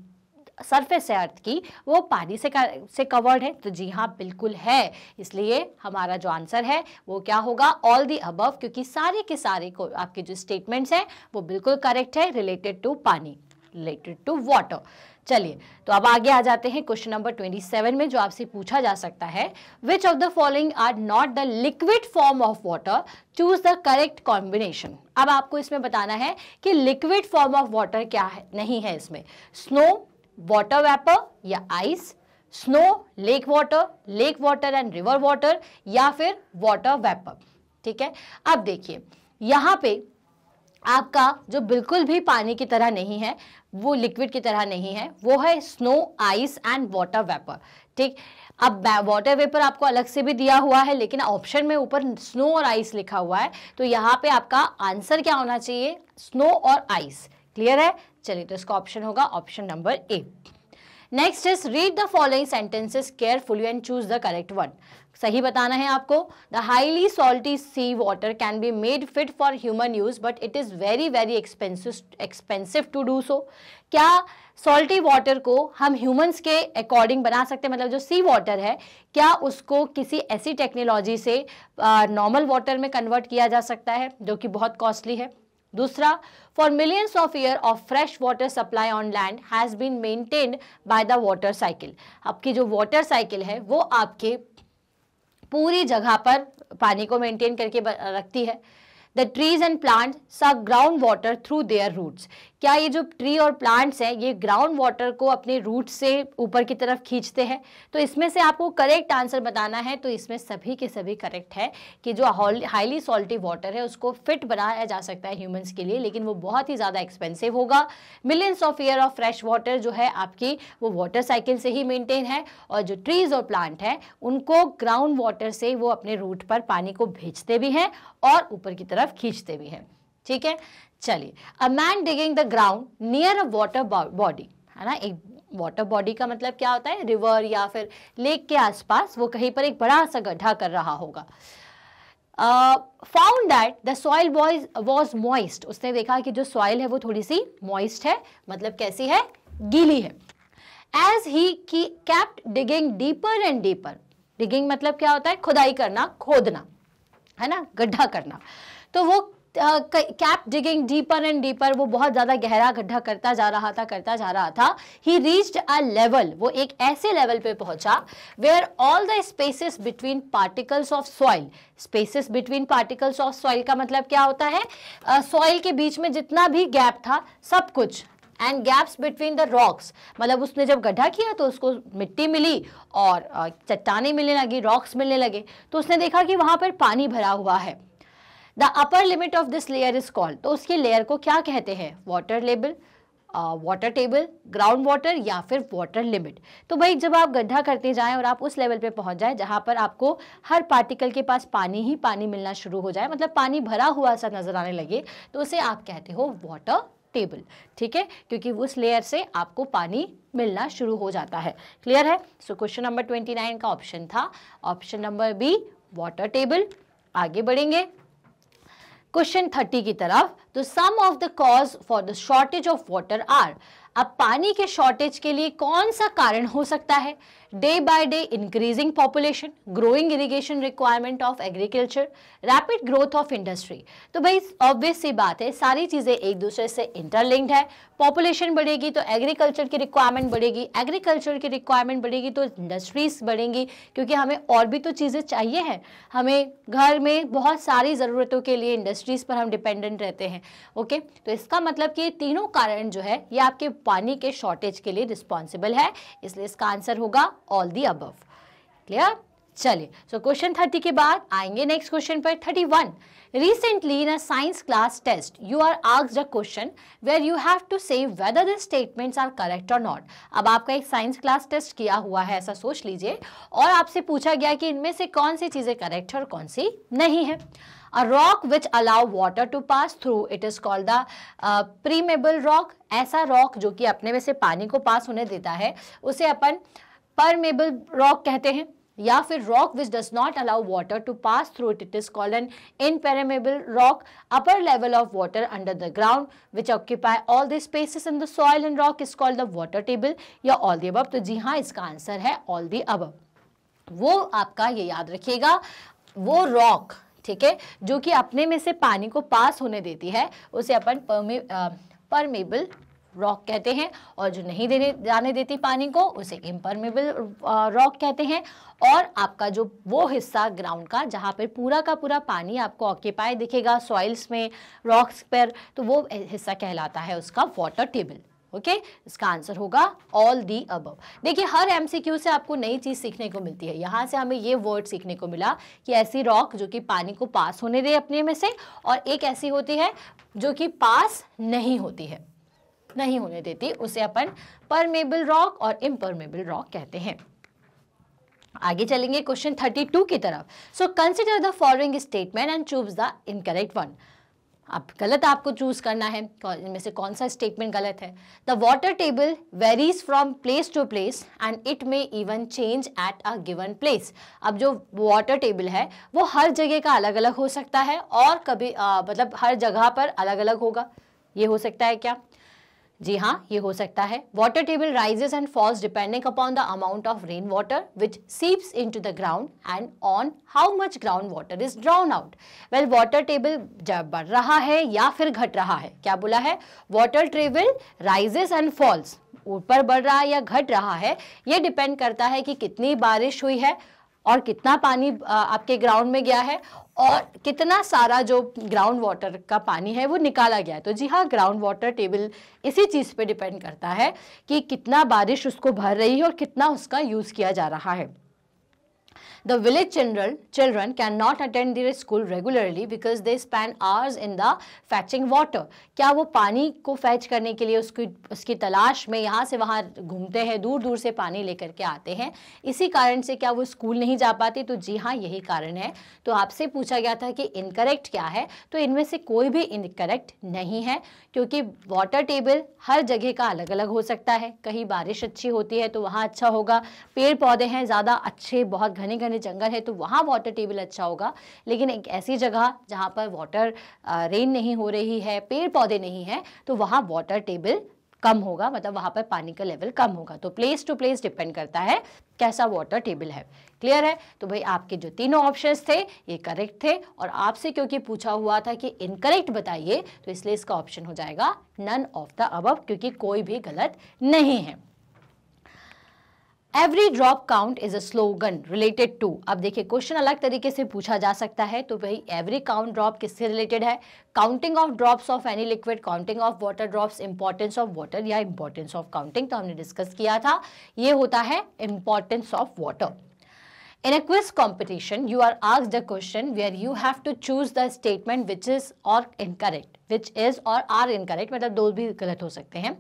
सरफेस है अर्थ की वो पानी से से कवर्ड है तो जी हाँ बिल्कुल है इसलिए हमारा जो आंसर है वो क्या होगा ऑल दी अबव क्योंकि सारे के सारे को आपके जो स्टेटमेंट्स हैं वो बिल्कुल करेक्ट है रिलेटेड टू पानी रिलेटेड टू वाटर चलिए तो अब आगे आ जाते हैं क्वेश्चन नंबर 27 में जो आपसे पूछा जा सकता है which of the following are not the liquid form of water choose the correct combination अब आपको इसमें बताना है कि लिक्विड फॉर्म ऑफ वाटर क्या है नहीं है इसमें स्नो वाटर वेपर या ice snow lake water lake water and river water या फिर वाटर वेपर ठीक है अब देखिए यहां पे आपका जो बिल्कुल भी पानी की तरह नहीं है वो लिक्विड की तरह नहीं है वो है snow ice and water vapour ठीक अब वाटर वेपर आपको अलग से भी दिया हुआ है लेकिन ऑप्शन में ऊपर स्नो और आइस लिखा हुआ है तो यहाँ पे आपका आंसर क्या होना चाहिए स्नो और आइस क्लियर है चलिए तो इसका ऑप्शन होगा option number A next is read the following sentences carefully and choose the correct one सही बताना है आपको the highly salty sea water can be made fit for human use but it is very very expensive expensive to do so क्या सॉल्टी वाटर को हम ह्यूमंस के अकॉर्डिंग बना सकते हैं मतलब जो सी वाटर है क्या उसको किसी ऐसी टेक्नोलॉजी से नॉर्मल वाटर में कन्वर्ट किया जा सकता है जो कि बहुत कॉस्टली है दूसरा for millions of year of fresh water supply on land has been maintained by the water cycle आपकी जो वाटर साइकिल है वो आपके पूरी जगह पर पानी को मेंटेन करके रखती है द ट्रीज एंड प्लांट सा ground water through their roots क्या ये जो ट्री और प्लांट्स हैं ये ग्राउंड वाटर को अपने रूट से ऊपर की तरफ खींचते हैं तो इसमें से आपको करेक्ट आंसर बताना है तो इसमें सभी के सभी करेक्ट है कि जो हाईली सॉल्टी वाटर है उसको फिट बनाया जा सकता है ह्यूमंस के लिए लेकिन वो बहुत ही ज़्यादा एक्सपेंसिव होगा millions of year of fresh water जो है आपकी वो वाटर साइकिल से ही मेनटेन है और जो ट्रीज़ और प्लांट हैं उनको ग्राउंड वाटर से वो अपने रूट पर पानी को भेजते भी हैं और ऊपर की तरफ खींचते भी हैं ठीक है चलिए a man digging the ground near a water body है ना एक वाटर बॉडी का मतलब क्या होता है रिवर या फिर लेक के आसपास वो कहीं पर एक बड़ा सा गड्ढा कर रहा होगा found that the soil was was moist उसने देखा कि जो सॉइल है वो थोड़ी सी मॉइस्ट है मतलब कैसी है गीली है एज ही की kept digging deeper and deeper digging मतलब क्या होता है खुदाई करना खोदना है ना गड्ढा करना तो वो kept digging deeper and deeper वो बहुत ज़्यादा गहरा गड्ढा करता जा रहा था करता जा रहा था ही रीच्ड अ लेवल वो एक ऐसे लेवल पे पहुंचा where all the spaces between particles of soil spaces between particles of soil का मतलब क्या होता है सॉइल uh, के बीच में जितना भी गैप था सब कुछ and gaps between the rocks मतलब उसने जब गड्ढा किया तो उसको मिट्टी मिली और चट्टाने मिलने लगी रॉक्स मिलने लगे तो उसने देखा कि वहाँ पर पानी भरा हुआ है the upper limit of this layer is called तो उसके लेयर को क्या कहते हैं वाटर लेबल वाटर टेबल ग्राउंड वाटर या फिर वाटर लिमिट तो भाई जब आप गड्ढा करते जाएं और आप उस लेवल पे पहुंच जाएं जहां पर आपको हर पार्टिकल के पास पानी ही पानी मिलना शुरू हो जाए मतलब पानी भरा हुआ सा नज़र आने लगे तो उसे आप कहते हो वाटर टेबल ठीक है क्योंकि उस लेयर से आपको पानी मिलना शुरू हो जाता है क्लियर है so question number twenty nine का ऑप्शन था option number B water table आगे बढ़ेंगे क्वेश्चन थर्टी की तरफ तो some of the cause for the shortage of water are अब पानी के शॉर्टेज के लिए कौन सा कारण हो सकता है day by day increasing population, growing irrigation requirement of agriculture, rapid growth of industry. तो भाई ऑब्वियस सी बात है सारी चीज़ें एक दूसरे से इंटरलिंक्ड है पॉपुलेशन बढ़ेगी तो एग्रीकल्चर की रिक्वायरमेंट बढ़ेगी एग्रीकल्चर की रिक्वायरमेंट बढ़ेगी तो इंडस्ट्रीज बढ़ेंगी क्योंकि हमें और भी तो चीज़ें चाहिए हैं हमें घर में बहुत सारी ज़रूरतों के लिए इंडस्ट्रीज़ पर हम डिपेंडेंट रहते हैं ओके तो इसका मतलब कि तीनों कारण जो है ये आपके पानी के शॉर्टेज के लिए रिस्पॉन्सिबल है इसलिए इसका आंसर होगा ऑल दी अब क्लियर चलिए सो क्वेश्चन थर्टी के बाद आएंगे नेक्स्ट क्वेश्चन पर thirty one recently in science class test you are आग्ज a question where you have to say whether the statements are correct or not अब आपका एक साइंस क्लास टेस्ट किया हुआ है ऐसा सोच लीजिए और आपसे पूछा गया कि इनमें से कौन सी चीज़ें करेक्ट और कौन सी नहीं है a rock which allow water to pass through it is called the permeable rock ऐसा रॉक जो कि अपने में से पानी को पास होने देता है उसे अपन uh, परमेबल रॉक कहते हैं या फिर rock which does not allow water to pass through it it is call an impermeable rock upper level of water under the ground which occupy all the spaces in the soil and rock is called the water table या ऑल दी तो जी हाँ इसका आंसर है ऑल दी अबव वो आपका ये याद रखिएगा वो रॉक ठीक है जो कि अपने में से पानी को पास होने देती है उसे अपन परमे परमेबल रॉक कहते हैं और जो नहीं देने जाने देती पानी को उसे इम्परमेबल रॉक कहते हैं और आपका जो वो हिस्सा ग्राउंड का जहाँ पर पूरा का पूरा पानी आपको ऑक्यूपाई दिखेगा सॉइल्स में रॉक्स पर तो वो हिस्सा कहलाता है उसका वाटर टेबल ओके okay? इसका आंसर होगा ऑल दी अबव देखिए हर एमसीक्यू से आपको नई चीज़ सीखने को मिलती है यहाँ से हमें ये वर्ड सीखने को मिला कि ऐसी रॉक जो कि पानी को पास होने दे अपने में से और एक ऐसी होती है जो कि पास नहीं होती है नहीं होने देती उसे अपन परमेबल रॉक और इम्परमेबल रॉक कहते हैं आगे चलेंगे क्वेश्चन थर्टी टू की तरफ so consider the following statement and choose the incorrect one अब गलत आपको चूज करना है इनमें से कौन सा स्टेटमेंट गलत है the water table varies from place to place and it may even change at a given place अब जो वॉटर टेबल है वो हर जगह का अलग अलग हो सकता है और कभी आ, मतलब हर जगह पर अलग अलग होगा ये हो सकता है क्या जी हाँ ये हो सकता है water table rises and falls depending upon the amount of rain water which seeps in to the ground and on how much ground water is drawn out well water table जब बढ़ रहा है या फिर घट रहा है क्या बोला है water table rises and falls ऊपर बढ़ रहा है या घट रहा है ये डिपेंड करता है कि कितनी बारिश हुई है और कितना पानी आपके ग्राउंड में गया है और कितना सारा जो ग्राउंड वाटर का पानी है वो निकाला गया है तो जी हाँ ग्राउंड वाटर टेबल इसी चीज़ पे डिपेंड करता है कि कितना बारिश उसको भर रही है और कितना उसका यूज़ किया जा रहा है The village children, children cannot attend their school regularly because they spend hours in the fetching water. क्या वो पानी को फैच करने के लिए उसकी उसकी तलाश में यहाँ से वहाँ घूमते हैं दूर दूर से पानी लेकर के आते हैं इसी कारण से क्या वो स्कूल नहीं जा पाते तो जी हाँ यही कारण है तो आपसे पूछा गया था कि इनकरेक्ट क्या है तो इनमें से कोई भी इनकरेक्ट नहीं है क्योंकि वाटर टेबल हर जगह का अलग अलग हो सकता है कहीं बारिश अच्छी होती है तो वहाँ अच्छा होगा पेड़ पौधे हैं ज़्यादा अच्छे बहुत घने घने घने जंगल है तो वहाँ वाटर टेबल अच्छा होगा लेकिन एक ऐसी जगह जहाँ पर वाटर रेन नहीं हो रही है पेड़ पौधे नहीं हैं तो वहाँ वाटर टेबल कम होगा मतलब वहाँ पर पानी का लेवल कम होगा तो प्लेस टू प्लेस डिपेंड करता है कैसा वाटर टेबल है क्लियर है तो भाई आपके जो तीनों ऑप्शंस थे ये करेक्ट थे और आपसे क्योंकि पूछा हुआ था कि इनकरेक्ट बताइए तो इसलिए इसका ऑप्शन हो जाएगा नन ऑफ द अबव क्योंकि कोई भी गलत नहीं है every drop count is a slogan related to अब देखिए क्वेश्चन अलग तरीके से पूछा जा सकता है तो वही एवरी काउंट ड्रॉप किससे रिलेटेड है counting of drops of any liquid counting of water drops importance of water या इंपॉर्टेंस ऑफ काउंटिंग तो हमने डिस्कस किया था ये होता है importance of water In quiz competition you are are the question we are you have to choose the statement which is or incorrect which is or are incorrect मतलब दो भी गलत हो सकते हैं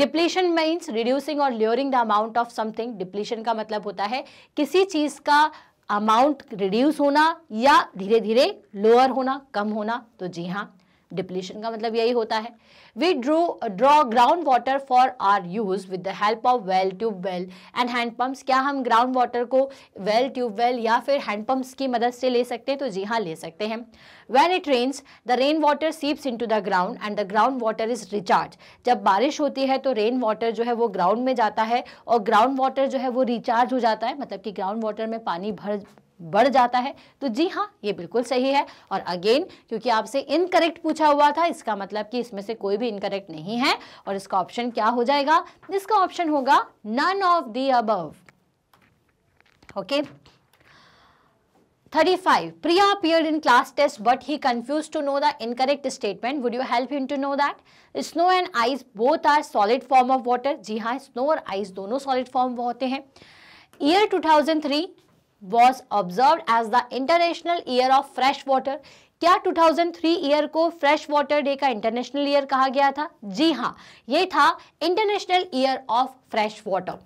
depletion means reducing or lowering the amount of something depletion का मतलब होता है किसी चीज़ का अमाउंट रिड्यूस होना या धीरे धीरे लोअर होना कम होना तो जी हाँ डिप्लीशन का मतलब यही होता है we drew draw ground water for our use with the help of well tube well and hand pumps क्या हम ग्राउंड वाटर को वेल ट्यूब वेल या फिर हैंड पम्प्स की मदद से ले सकते हैं तो जी हाँ ले सकते हैं when it rains the rain water seeps in to the ground and the ground water is recharge जब बारिश होती है तो रेन वाटर जो है वो ग्राउंड में जाता है और ग्राउंड वाटर जो है वो रिचार्ज हो जाता है मतलब कि ग्राउंड वाटर में पानी भर बढ़ जाता है तो जी हाँ ये बिल्कुल सही है और अगेन क्योंकि आपसे इनकरेक्ट पूछा हुआ था इसका मतलब कि इसमें से कोई भी इनकरेक्ट नहीं है और इसका ऑप्शन क्या हो जाएगा इसका ऑप्शन होगा none of the above okay thirty five Priya appear in class test but he confuse to know the incorrect statement would you help him to know that snow and ice both are solid form of water जी हाँ स्नो और आइस दोनों सॉलिड फॉर्म होते हैं year 2003 was observe as the international year of fresh water क्या 2003 ईयर को फ्रेश वाटर डे का इंटरनेशनल ईयर कहा गया था जी हाँ ये था international year of fresh water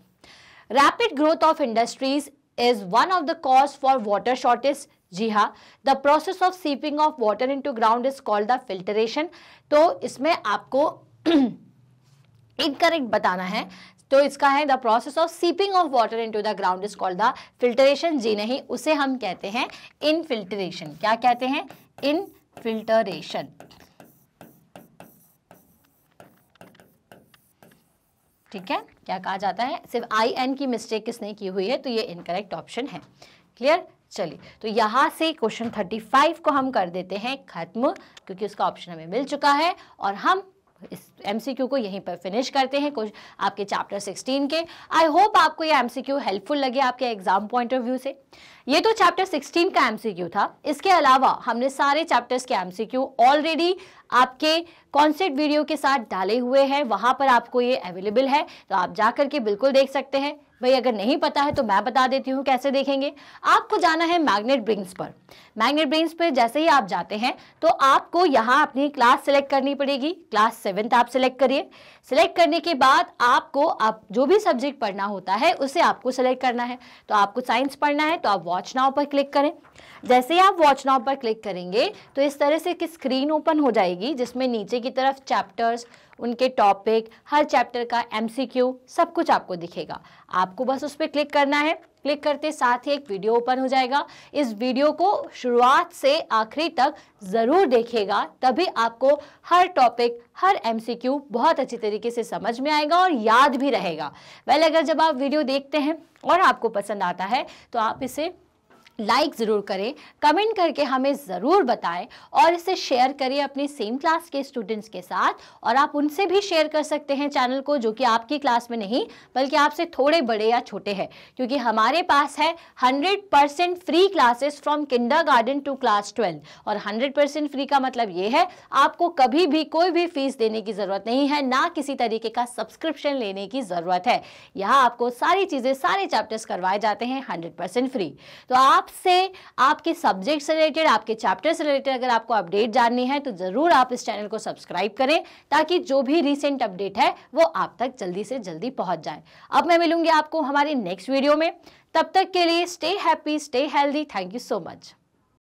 rapid growth of industries is one of the cause for water shortage जी हाँ the process of seeping of water into ground is called the filtration तो इसमें आपको इनकरेक्ट *clears throat* बताना है तो इसका है the process of seeping of water into the ground is called the filtration जी नहीं उसे हम कहते हैं इन फिल्टरेशन क्या कहते हैं इन फिल्टरेशन ठीक है क्या कहा जाता है सिर्फ आई एन की मिस्टेक किसने की हुई है तो ये इनकरेक्ट ऑप्शन है क्लियर चलिए तो यहां से क्वेश्चन 35 को हम कर देते हैं खत्म क्योंकि उसका ऑप्शन हमें मिल चुका है और हम इस एमसीक्यू को यहीं पर फिनिश करते हैं कुछ आपके चैप्टर 16 के आई होप आपको ये एमसीक्यू हेल्पफुल लगे आपके एग्जाम पॉइंट ऑफ व्यू से ये तो चैप्टर 16 का एमसीक्यू था इसके अलावा हमने सारे चैप्टर्स के एमसीक्यू ऑलरेडी आपके कॉन्सेप्ट वीडियो के साथ डाले हुए हैं वहाँ पर आपको ये अवेलेबल है तो आप जा के बिल्कुल देख सकते हैं भाई अगर नहीं पता है तो मैं बता देती हूँ कैसे देखेंगे आपको जाना है मैग्नेट ब्रिंग्स पर मैग्नेट ब्रिंग्स पर जैसे ही आप जाते हैं तो आपको यहाँ अपनी क्लास सेलेक्ट करनी पड़ेगी क्लास सेवेंथ आप सेलेक्ट करिए सेलेक्ट करने के बाद आपको आप जो भी सब्जेक्ट पढ़ना होता है उसे आपको सेलेक्ट करना है तो आपको साइंस पढ़ना है तो आप वॉच नाव पर क्लिक करें जैसे ही आप वॉच नाउ पर क्लिक करेंगे तो इस तरह से एक स्क्रीन ओपन हो जाएगी जिसमें नीचे की तरफ चैप्टर्स उनके टॉपिक हर चैप्टर का एमसीक्यू सब कुछ आपको दिखेगा आपको बस उस पर क्लिक करना है क्लिक करते साथ ही एक वीडियो ओपन हो जाएगा इस वीडियो को शुरुआत से आखिरी तक ज़रूर देखेगा तभी आपको हर टॉपिक हर एमसीक्यू बहुत अच्छी तरीके से समझ में आएगा और याद भी रहेगा वेल अगर जब आप वीडियो देखते हैं और आपको पसंद आता है तो आप इसे लाइक ज़रूर करें कमेंट करके हमें ज़रूर बताएं और इसे शेयर करें अपने सेम क्लास के स्टूडेंट्स के साथ और आप उनसे भी शेयर कर सकते हैं चैनल को जो कि आपकी क्लास में नहीं बल्कि आपसे थोड़े बड़े या छोटे हैं क्योंकि हमारे पास है 100% free classes from garden to class twelfth और हंड्रेड फ्री का मतलब ये है आपको कभी भी कोई भी फीस देने की ज़रूरत नहीं है ना किसी तरीके का सब्सक्रिप्शन लेने की ज़रूरत है यहाँ आपको सारी चीज़ें सारे चैप्टर्स करवाए जाते हैं हंड्रेड फ्री तो आप आपसे से आपके सब्जेक्ट से रिलेटेड आपके चैप्टर से रिलेटेड अगर आपको अपडेट जाननी है तो ज़रूर आप इस चैनल को सब्सक्राइब करें ताकि जो भी रिसेंट अपडेट है वो आप तक जल्दी से जल्दी पहुंच जाए अब मैं मिलूंगी आपको हमारे नेक्स्ट वीडियो में तब तक के लिए stay happy stay healthy thank you so much